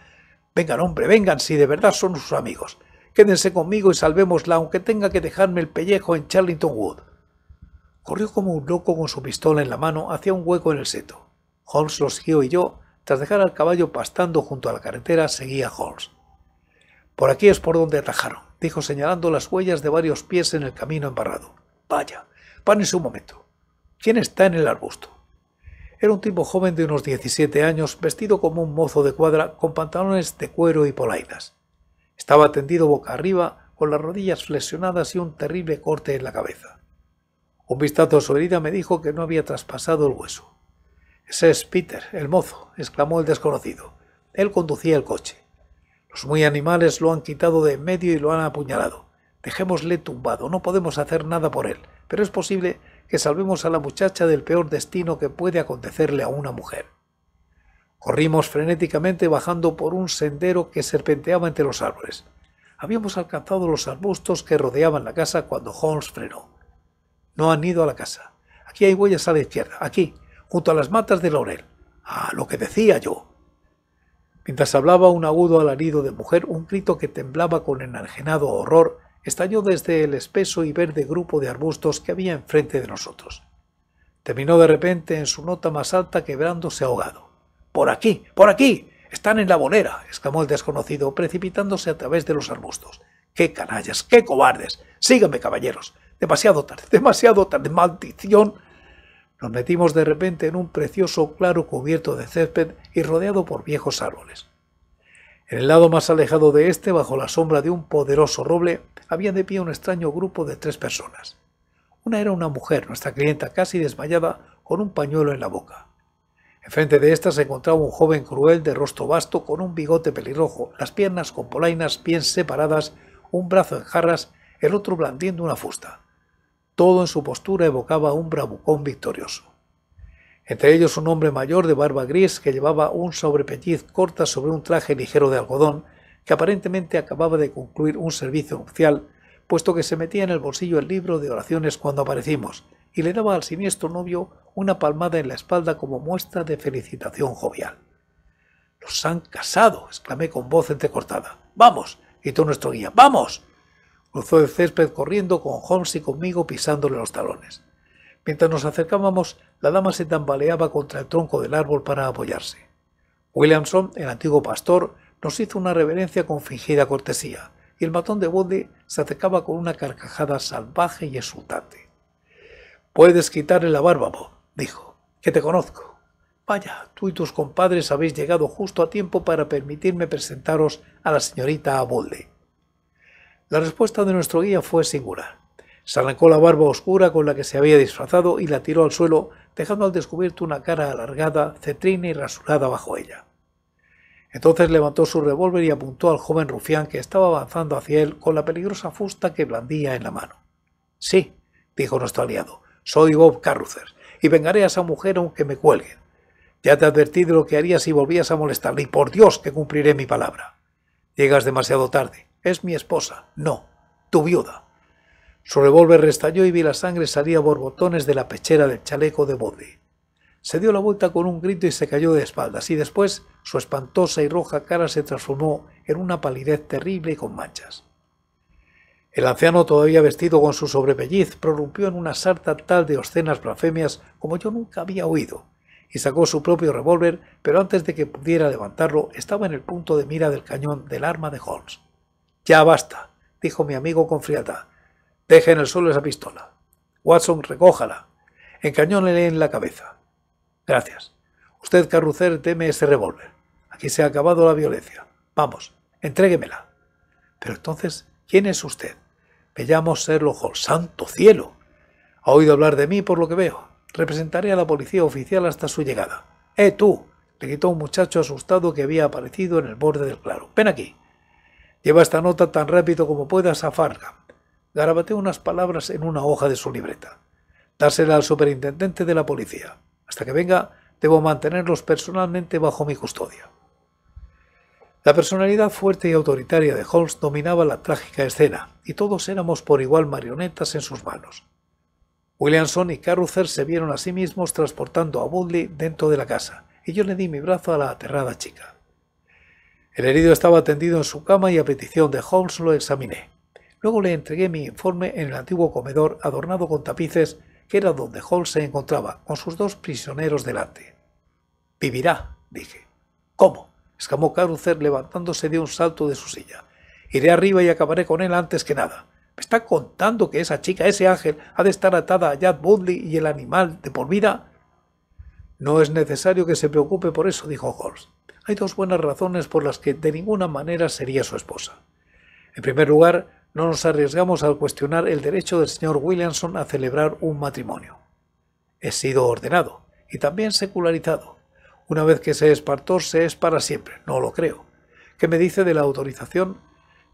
Vengan, hombre, vengan, si de verdad son sus amigos. Quédense conmigo y salvémosla, aunque tenga que dejarme el pellejo en Charlington Wood. Corrió como un loco con su pistola en la mano hacia un hueco en el seto. Holmes los siguió y yo, tras dejar al caballo pastando junto a la carretera, seguía a Holmes. Por aquí es por donde atajaron, dijo señalando las huellas de varios pies en el camino embarrado. Vaya, ¡Párense un momento. ¿Quién está en el arbusto? Era un tipo joven de unos 17 años, vestido como un mozo de cuadra, con pantalones de cuero y polainas. Estaba tendido boca arriba, con las rodillas flexionadas y un terrible corte en la cabeza. Un vistazo a su herida me dijo que no había traspasado el hueso. Ese es Peter, el mozo, exclamó el desconocido. Él conducía el coche. Los muy animales lo han quitado de en medio y lo han apuñalado. Dejémosle tumbado, no podemos hacer nada por él, pero es posible que salvemos a la muchacha del peor destino que puede acontecerle a una mujer. Corrimos frenéticamente bajando por un sendero que serpenteaba entre los árboles. Habíamos alcanzado los arbustos que rodeaban la casa cuando Holmes frenó. No han ido a la casa. Aquí hay huellas a la izquierda, aquí, junto a las matas de laurel. Ah, lo que decía yo. Mientras hablaba un agudo alarido de mujer, un grito que temblaba con enajenado horror estalló desde el espeso y verde grupo de arbustos que había enfrente de nosotros. Terminó de repente en su nota más alta quebrándose ahogado. ¡Por aquí! ¡Por aquí! ¡Están en la bolera! exclamó el desconocido, precipitándose a través de los arbustos. ¡Qué canallas! ¡Qué cobardes! ¡Síganme, caballeros! Demasiado tarde, demasiado tarde, maldición. Nos metimos de repente en un precioso claro cubierto de césped y rodeado por viejos árboles. En el lado más alejado de este, bajo la sombra de un poderoso roble, había de pie un extraño grupo de tres personas. Una era una mujer, nuestra clienta casi desmayada, con un pañuelo en la boca. Enfrente de ésta se encontraba un joven cruel de rostro vasto con un bigote pelirrojo, las piernas con polainas bien separadas, un brazo en jarras, el otro blandiendo una fusta. Todo en su postura evocaba un bravucón victorioso entre ellos un hombre mayor de barba gris que llevaba un sobrepelliz corta sobre un traje ligero de algodón, que aparentemente acababa de concluir un servicio nupcial, puesto que se metía en el bolsillo el libro de oraciones cuando aparecimos, y le daba al siniestro novio una palmada en la espalda como muestra de felicitación jovial. ¡Los han casado! exclamé con voz entrecortada. ¡Vamos! gritó nuestro guía. ¡Vamos! Cruzó el césped corriendo con Holmes y conmigo pisándole los talones. Mientras nos acercábamos, la dama se tambaleaba contra el tronco del árbol para apoyarse. Williamson, el antiguo pastor, nos hizo una reverencia con fingida cortesía, y el matón de Bode se acercaba con una carcajada salvaje y exultante. Puedes quitarle la barba, Bob, dijo, que te conozco. Vaya, tú y tus compadres habéis llegado justo a tiempo para permitirme presentaros a la señorita Bolde. La respuesta de nuestro guía fue segura. Se arrancó la barba oscura con la que se había disfrazado y la tiró al suelo, dejando al descubierto una cara alargada, cetrina y rasurada bajo ella. Entonces levantó su revólver y apuntó al joven rufián que estaba avanzando hacia él con la peligrosa fusta que blandía en la mano. Sí, dijo nuestro aliado, soy Bob Carruthers y vengaré a esa mujer aunque me cuelguen. Ya te advertí de lo que haría si volvías a molestarle y por Dios que cumpliré mi palabra. Llegas demasiado tarde. Es mi esposa, no, tu viuda. Su revólver restalló y vi la sangre salir a borbotones de la pechera del chaleco de Bode. Se dio la vuelta con un grito y se cayó de espaldas, y después su espantosa y roja cara se transformó en una palidez terrible y con manchas. El anciano, todavía vestido con su sobrepelliz, prorrumpió en una sarta tal de obscenas blasfemias como yo nunca había oído, y sacó su propio revólver, pero antes de que pudiera levantarlo estaba en el punto de mira del cañón del arma de Holmes. Ya basta, dijo mi amigo con frialdad. Deje en el suelo esa pistola. Watson, recójala. Encañónele en la cabeza. Gracias. Usted, Carrucer, teme ese revólver. Aquí se ha acabado la violencia. Vamos, entréguemela. Pero entonces, ¿quién es usted? Me llamo Sherlock ¡Santo cielo! Ha oído hablar de mí por lo que veo. Representaré a la policía oficial hasta su llegada. ¡Eh, tú! le gritó un muchacho asustado que había aparecido en el borde del claro. Ven aquí. Lleva esta nota tan rápido como puedas a Farga. Garabateó unas palabras en una hoja de su libreta. Dársela al superintendente de la policía. Hasta que venga, debo mantenerlos personalmente bajo mi custodia. La personalidad fuerte y autoritaria de Holmes dominaba la trágica escena, y todos éramos por igual marionetas en sus manos. Williamson y Carruthers se vieron a sí mismos transportando a Woodley dentro de la casa, y yo le di mi brazo a la aterrada chica. El herido estaba tendido en su cama y a petición de Holmes lo examiné. Luego le entregué mi informe en el antiguo comedor adornado con tapices, que era donde Hall se encontraba, con sus dos prisioneros delante. Vivirá, dije. ¿Cómo? exclamó Carucer levantándose de un salto de su silla. Iré arriba y acabaré con él antes que nada. ¿Me está contando que esa chica, ese ángel, ha de estar atada a Jack Bodley y el animal de por vida? No es necesario que se preocupe por eso, dijo Holmes. Hay dos buenas razones por las que de ninguna manera sería su esposa. En primer lugar, no nos arriesgamos al cuestionar el derecho del señor Williamson a celebrar un matrimonio. He sido ordenado y también secularizado. Una vez que se es partor se es para siempre, no lo creo. ¿Qué me dice de la autorización?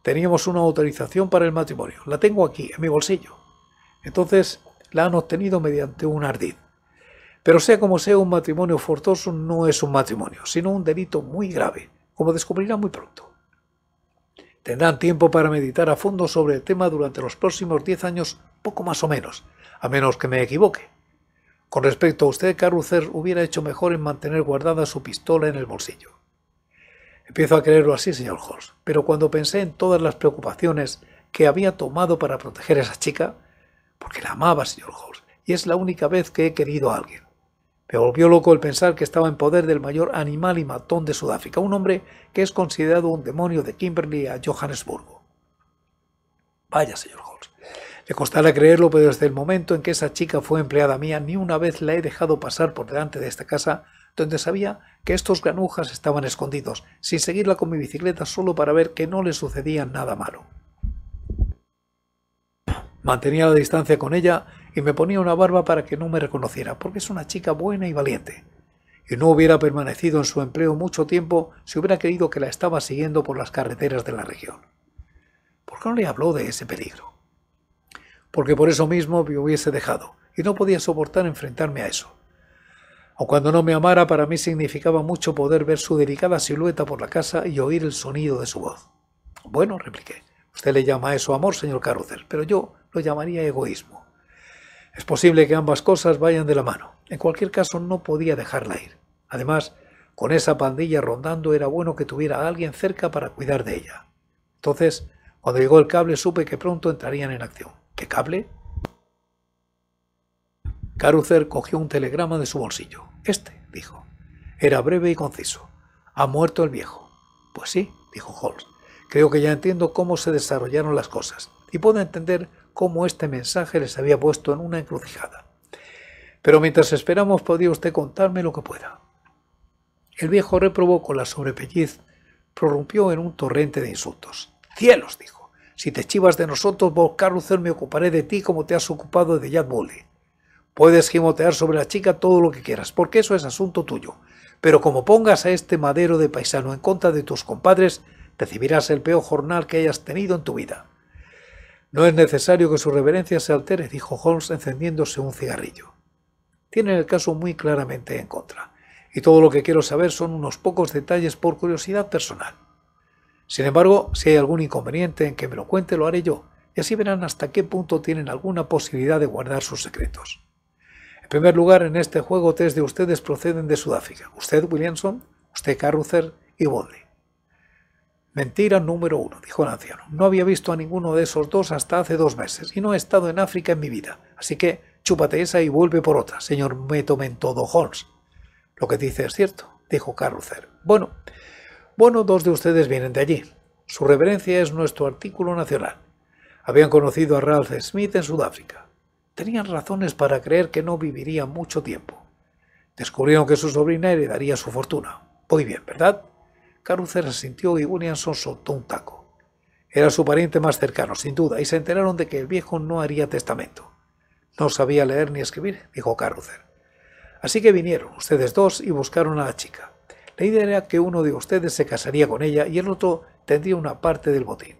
Teníamos una autorización para el matrimonio. La tengo aquí, en mi bolsillo. Entonces, la han obtenido mediante un ardid. Pero sea como sea, un matrimonio forzoso no es un matrimonio, sino un delito muy grave, como descubrirá muy pronto. Tendrán tiempo para meditar a fondo sobre el tema durante los próximos 10 años, poco más o menos, a menos que me equivoque. Con respecto a usted, Carruthers hubiera hecho mejor en mantener guardada su pistola en el bolsillo. Empiezo a creerlo así, señor Holmes, pero cuando pensé en todas las preocupaciones que había tomado para proteger a esa chica, porque la amaba, señor Holmes, y es la única vez que he querido a alguien. Me volvió loco el pensar que estaba en poder del mayor animal y matón de Sudáfrica, un hombre que es considerado un demonio de Kimberley a Johannesburgo. Vaya, señor Holmes. Le costará creerlo, pero desde el momento en que esa chica fue empleada mía, ni una vez la he dejado pasar por delante de esta casa, donde sabía que estos granujas estaban escondidos, sin seguirla con mi bicicleta solo para ver que no le sucedía nada malo. Mantenía la distancia con ella y me ponía una barba para que no me reconociera, porque es una chica buena y valiente. Y no hubiera permanecido en su empleo mucho tiempo si hubiera querido que la estaba siguiendo por las carreteras de la región. ¿Por qué no le habló de ese peligro? Porque por eso mismo me hubiese dejado, y no podía soportar enfrentarme a eso. O cuando no me amara, para mí significaba mucho poder ver su delicada silueta por la casa y oír el sonido de su voz. Bueno, repliqué, usted le llama eso amor, señor Carruthers, pero yo lo llamaría egoísmo. Es posible que ambas cosas vayan de la mano. En cualquier caso, no podía dejarla ir. Además, con esa pandilla rondando era bueno que tuviera a alguien cerca para cuidar de ella. Entonces, cuando llegó el cable, supe que pronto entrarían en acción. ¿Qué cable? Carucer cogió un telegrama de su bolsillo. Este, dijo. Era breve y conciso. Ha muerto el viejo. Pues sí, dijo Holmes. Creo que ya entiendo cómo se desarrollaron las cosas y puedo entender cómo este mensaje les había puesto en una encrucijada. Pero mientras esperamos, podría usted contarme lo que pueda. El viejo reprobó con la sobrepelliz, prorrumpió en un torrente de insultos. ¡Cielos! dijo. Si te chivas de nosotros, vos, me ocuparé de ti como te has ocupado de Jack Bully. Puedes gimotear sobre la chica todo lo que quieras, porque eso es asunto tuyo. Pero como pongas a este madero de paisano en contra de tus compadres, recibirás el peor jornal que hayas tenido en tu vida. No es necesario que su reverencia se altere, dijo Holmes encendiéndose un cigarrillo. Tienen el caso muy claramente en contra, y todo lo que quiero saber son unos pocos detalles por curiosidad personal. Sin embargo, si hay algún inconveniente en que me lo cuente, lo haré yo, y así verán hasta qué punto tienen alguna posibilidad de guardar sus secretos. En primer lugar, en este juego tres de ustedes proceden de Sudáfrica. Usted, Williamson, usted, Carruthers y Bodley. Mentira número uno, dijo el anciano. No había visto a ninguno de esos dos hasta hace dos meses y no he estado en África en mi vida. Así que chúpate esa y vuelve por otra, señor todo, Holmes. Lo que dice es cierto, dijo Carrucer. Bueno, bueno, dos de ustedes vienen de allí. Su reverencia es nuestro artículo nacional. Habían conocido a Ralph Smith en Sudáfrica. Tenían razones para creer que no viviría mucho tiempo. Descubrieron que su sobrina heredaría su fortuna. Muy bien, ¿verdad? Carrucer asintió sintió y Williamson soltó un taco. Era su pariente más cercano, sin duda, y se enteraron de que el viejo no haría testamento. No sabía leer ni escribir, dijo Carrucer. Así que vinieron ustedes dos y buscaron a la chica. La idea era que uno de ustedes se casaría con ella y el otro tendría una parte del botín.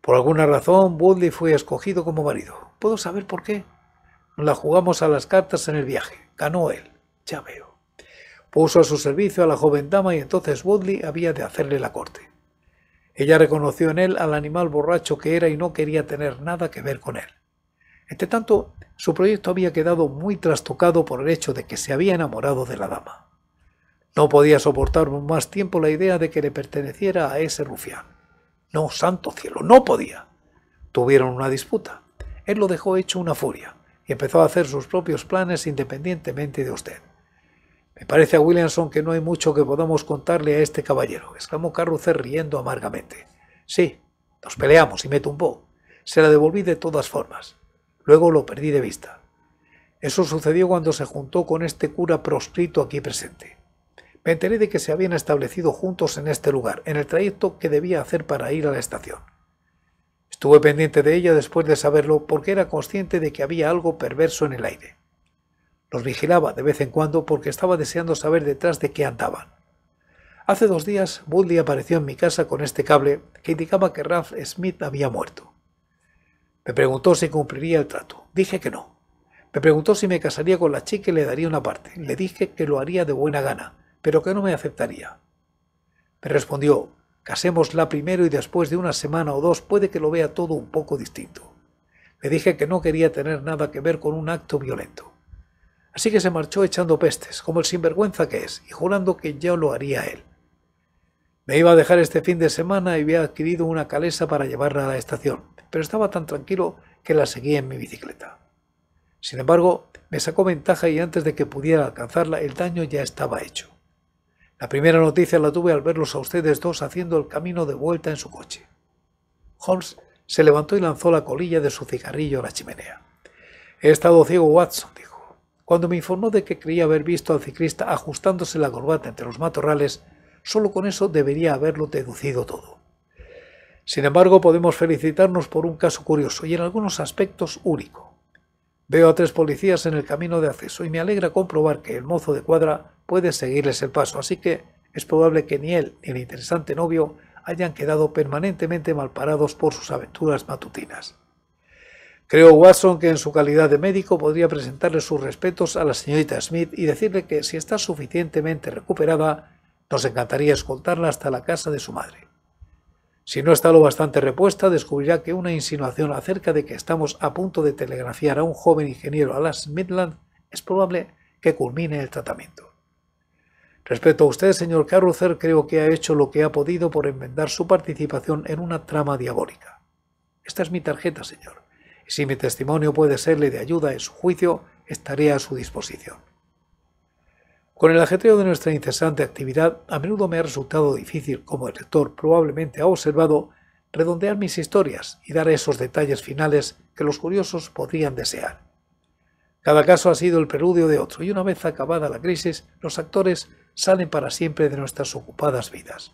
Por alguna razón, Woodley fue escogido como marido. ¿Puedo saber por qué? Nos la jugamos a las cartas en el viaje. Ganó él. Ya veo. Puso a su servicio a la joven dama y entonces Woodley había de hacerle la corte. Ella reconoció en él al animal borracho que era y no quería tener nada que ver con él. Entre tanto, su proyecto había quedado muy trastocado por el hecho de que se había enamorado de la dama. No podía soportar más tiempo la idea de que le perteneciera a ese rufián. No, santo cielo, no podía. Tuvieron una disputa. Él lo dejó hecho una furia y empezó a hacer sus propios planes independientemente de usted. Me parece a Williamson que no hay mucho que podamos contarle a este caballero, exclamó Carrucer riendo amargamente. Sí, nos peleamos y me tumbó. Se la devolví de todas formas. Luego lo perdí de vista. Eso sucedió cuando se juntó con este cura proscrito aquí presente. Me enteré de que se habían establecido juntos en este lugar, en el trayecto que debía hacer para ir a la estación. Estuve pendiente de ella después de saberlo porque era consciente de que había algo perverso en el aire. Los vigilaba de vez en cuando porque estaba deseando saber detrás de qué andaban. Hace dos días, Woodley apareció en mi casa con este cable que indicaba que Ralph Smith había muerto. Me preguntó si cumpliría el trato. Dije que no. Me preguntó si me casaría con la chica y le daría una parte. Le dije que lo haría de buena gana, pero que no me aceptaría. Me respondió, casémosla primero y después de una semana o dos puede que lo vea todo un poco distinto. Le dije que no quería tener nada que ver con un acto violento. Así que se marchó echando pestes, como el sinvergüenza que es, y jurando que ya lo haría él. Me iba a dejar este fin de semana y había adquirido una calesa para llevarla a la estación, pero estaba tan tranquilo que la seguía en mi bicicleta. Sin embargo, me sacó ventaja y antes de que pudiera alcanzarla el daño ya estaba hecho. La primera noticia la tuve al verlos a ustedes dos haciendo el camino de vuelta en su coche. Holmes se levantó y lanzó la colilla de su cigarrillo a la chimenea. He estado ciego, Watson, dijo. Cuando me informó de que creía haber visto al ciclista ajustándose la corbata entre los matorrales, solo con eso debería haberlo deducido todo. Sin embargo, podemos felicitarnos por un caso curioso y en algunos aspectos único. Veo a tres policías en el camino de acceso y me alegra comprobar que el mozo de cuadra puede seguirles el paso, así que es probable que ni él ni el interesante novio hayan quedado permanentemente malparados por sus aventuras matutinas. Creo, Watson, que en su calidad de médico podría presentarle sus respetos a la señorita Smith y decirle que si está suficientemente recuperada, nos encantaría escoltarla hasta la casa de su madre. Si no está lo bastante repuesta, descubrirá que una insinuación acerca de que estamos a punto de telegrafiar a un joven ingeniero a las Midland es probable que culmine el tratamiento. Respecto a usted, señor Carruthers, creo que ha hecho lo que ha podido por enmendar su participación en una trama diabólica. Esta es mi tarjeta, señor. Si mi testimonio puede serle de ayuda en su juicio, estaré a su disposición. Con el ajetreo de nuestra incesante actividad, a menudo me ha resultado difícil, como el lector probablemente ha observado, redondear mis historias y dar esos detalles finales que los curiosos podrían desear. Cada caso ha sido el preludio de otro y una vez acabada la crisis, los actores salen para siempre de nuestras ocupadas vidas.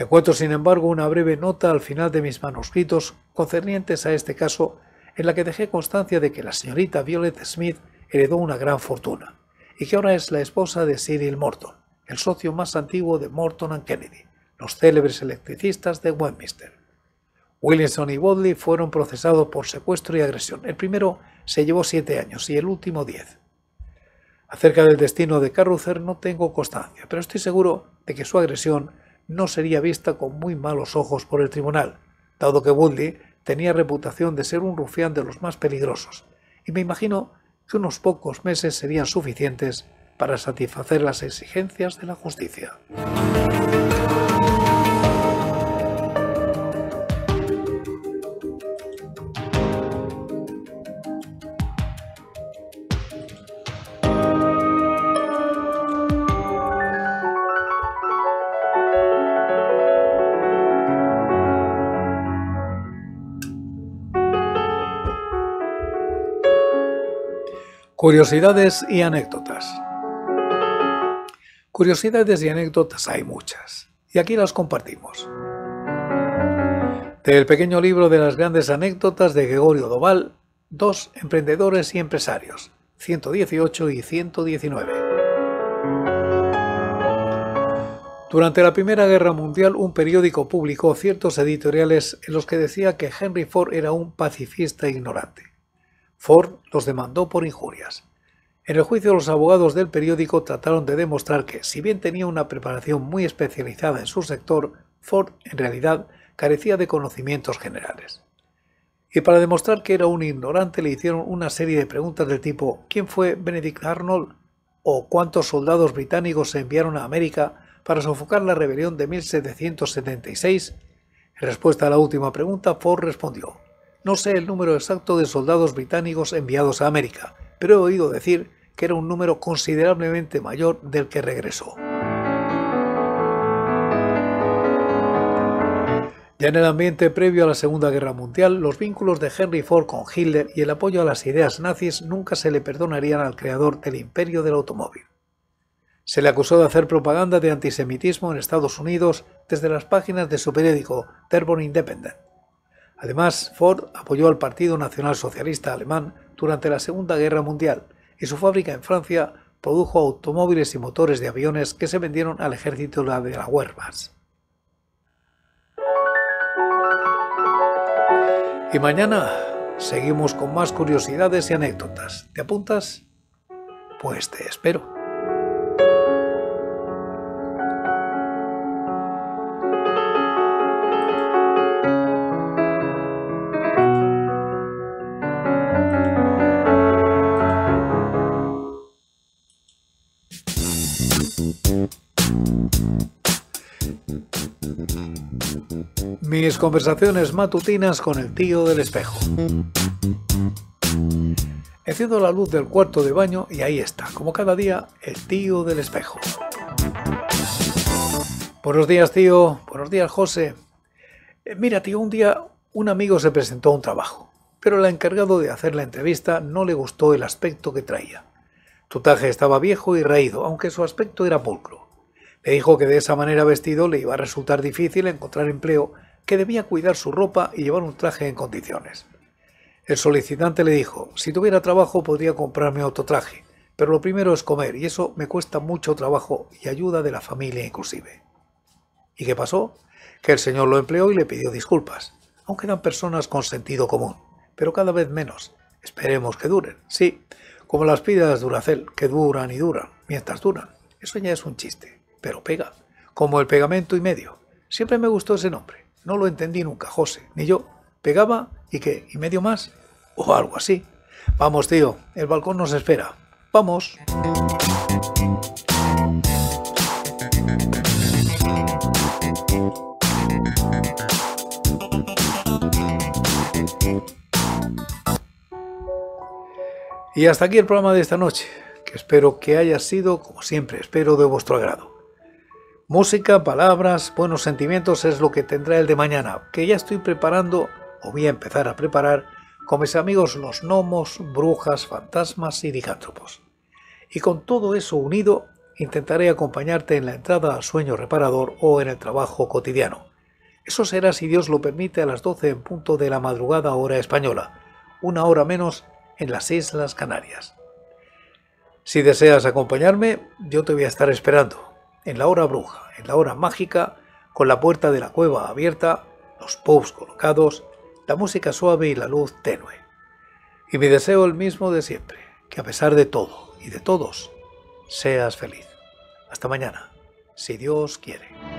Encuentro, sin embargo, una breve nota al final de mis manuscritos concernientes a este caso, en la que dejé constancia de que la señorita Violet Smith heredó una gran fortuna, y que ahora es la esposa de Cyril Morton, el socio más antiguo de Morton and Kennedy, los célebres electricistas de Westminster. Williamson y Bodley fueron procesados por secuestro y agresión. El primero se llevó siete años y el último diez. Acerca del destino de Carruthers no tengo constancia, pero estoy seguro de que su agresión no sería vista con muy malos ojos por el tribunal, dado que Woodley tenía reputación de ser un rufián de los más peligrosos, y me imagino que unos pocos meses serían suficientes para satisfacer las exigencias de la justicia. Curiosidades y anécdotas. Curiosidades y anécdotas hay muchas, y aquí las compartimos. Del pequeño libro de las grandes anécdotas de Gregorio Doval, dos emprendedores y empresarios, 118 y 119. Durante la Primera Guerra Mundial, un periódico publicó ciertos editoriales en los que decía que Henry Ford era un pacifista ignorante. Ford los demandó por injurias. En el juicio los abogados del periódico trataron de demostrar que, si bien tenía una preparación muy especializada en su sector, Ford en realidad carecía de conocimientos generales. Y para demostrar que era un ignorante le hicieron una serie de preguntas del tipo ¿quién fue Benedict Arnold? o ¿cuántos soldados británicos se enviaron a América para sofocar la rebelión de 1776? En respuesta a la última pregunta, Ford respondió no sé el número exacto de soldados británicos enviados a América, pero he oído decir que era un número considerablemente mayor del que regresó. Ya en el ambiente previo a la Segunda Guerra Mundial, los vínculos de Henry Ford con Hitler y el apoyo a las ideas nazis nunca se le perdonarían al creador del imperio del automóvil. Se le acusó de hacer propaganda de antisemitismo en Estados Unidos desde las páginas de su periódico terborn Independent. Además, Ford apoyó al Partido Nacional Socialista Alemán durante la Segunda Guerra Mundial y su fábrica en Francia produjo automóviles y motores de aviones que se vendieron al ejército de la Wehrmacht. Y mañana seguimos con más curiosidades y anécdotas. ¿Te apuntas? Pues te espero. conversaciones matutinas con el tío del espejo. Enciendo la luz del cuarto de baño y ahí está, como cada día, el tío del espejo. Buenos días, tío. Buenos días, José. Eh, mira, tío, un día un amigo se presentó a un trabajo, pero el encargado de hacer la entrevista no le gustó el aspecto que traía. Su traje estaba viejo y raído, aunque su aspecto era pulcro. Le dijo que de esa manera vestido le iba a resultar difícil encontrar empleo que debía cuidar su ropa y llevar un traje en condiciones. El solicitante le dijo, si tuviera trabajo podría comprarme otro traje, pero lo primero es comer y eso me cuesta mucho trabajo y ayuda de la familia inclusive. ¿Y qué pasó? Que el señor lo empleó y le pidió disculpas, aunque eran personas con sentido común, pero cada vez menos. Esperemos que duren, sí, como las pidas Duracel, que duran y duran, mientras duran. Eso ya es un chiste, pero pega, como el pegamento y medio. Siempre me gustó ese nombre. No lo entendí nunca, José, ni yo. Pegaba y qué, y medio más, o algo así. Vamos, tío, el balcón nos espera. Vamos. Y hasta aquí el programa de esta noche, que espero que haya sido, como siempre, espero de vuestro agrado. Música, palabras, buenos sentimientos es lo que tendrá el de mañana, que ya estoy preparando, o voy a empezar a preparar, con mis amigos los gnomos, brujas, fantasmas y dicántropos. Y con todo eso unido, intentaré acompañarte en la entrada al sueño reparador o en el trabajo cotidiano. Eso será, si Dios lo permite, a las 12 en punto de la madrugada hora española, una hora menos en las Islas Canarias. Si deseas acompañarme, yo te voy a estar esperando en la hora bruja, en la hora mágica, con la puerta de la cueva abierta, los pubs colocados, la música suave y la luz tenue. Y mi deseo el mismo de siempre, que a pesar de todo y de todos, seas feliz. Hasta mañana, si Dios quiere.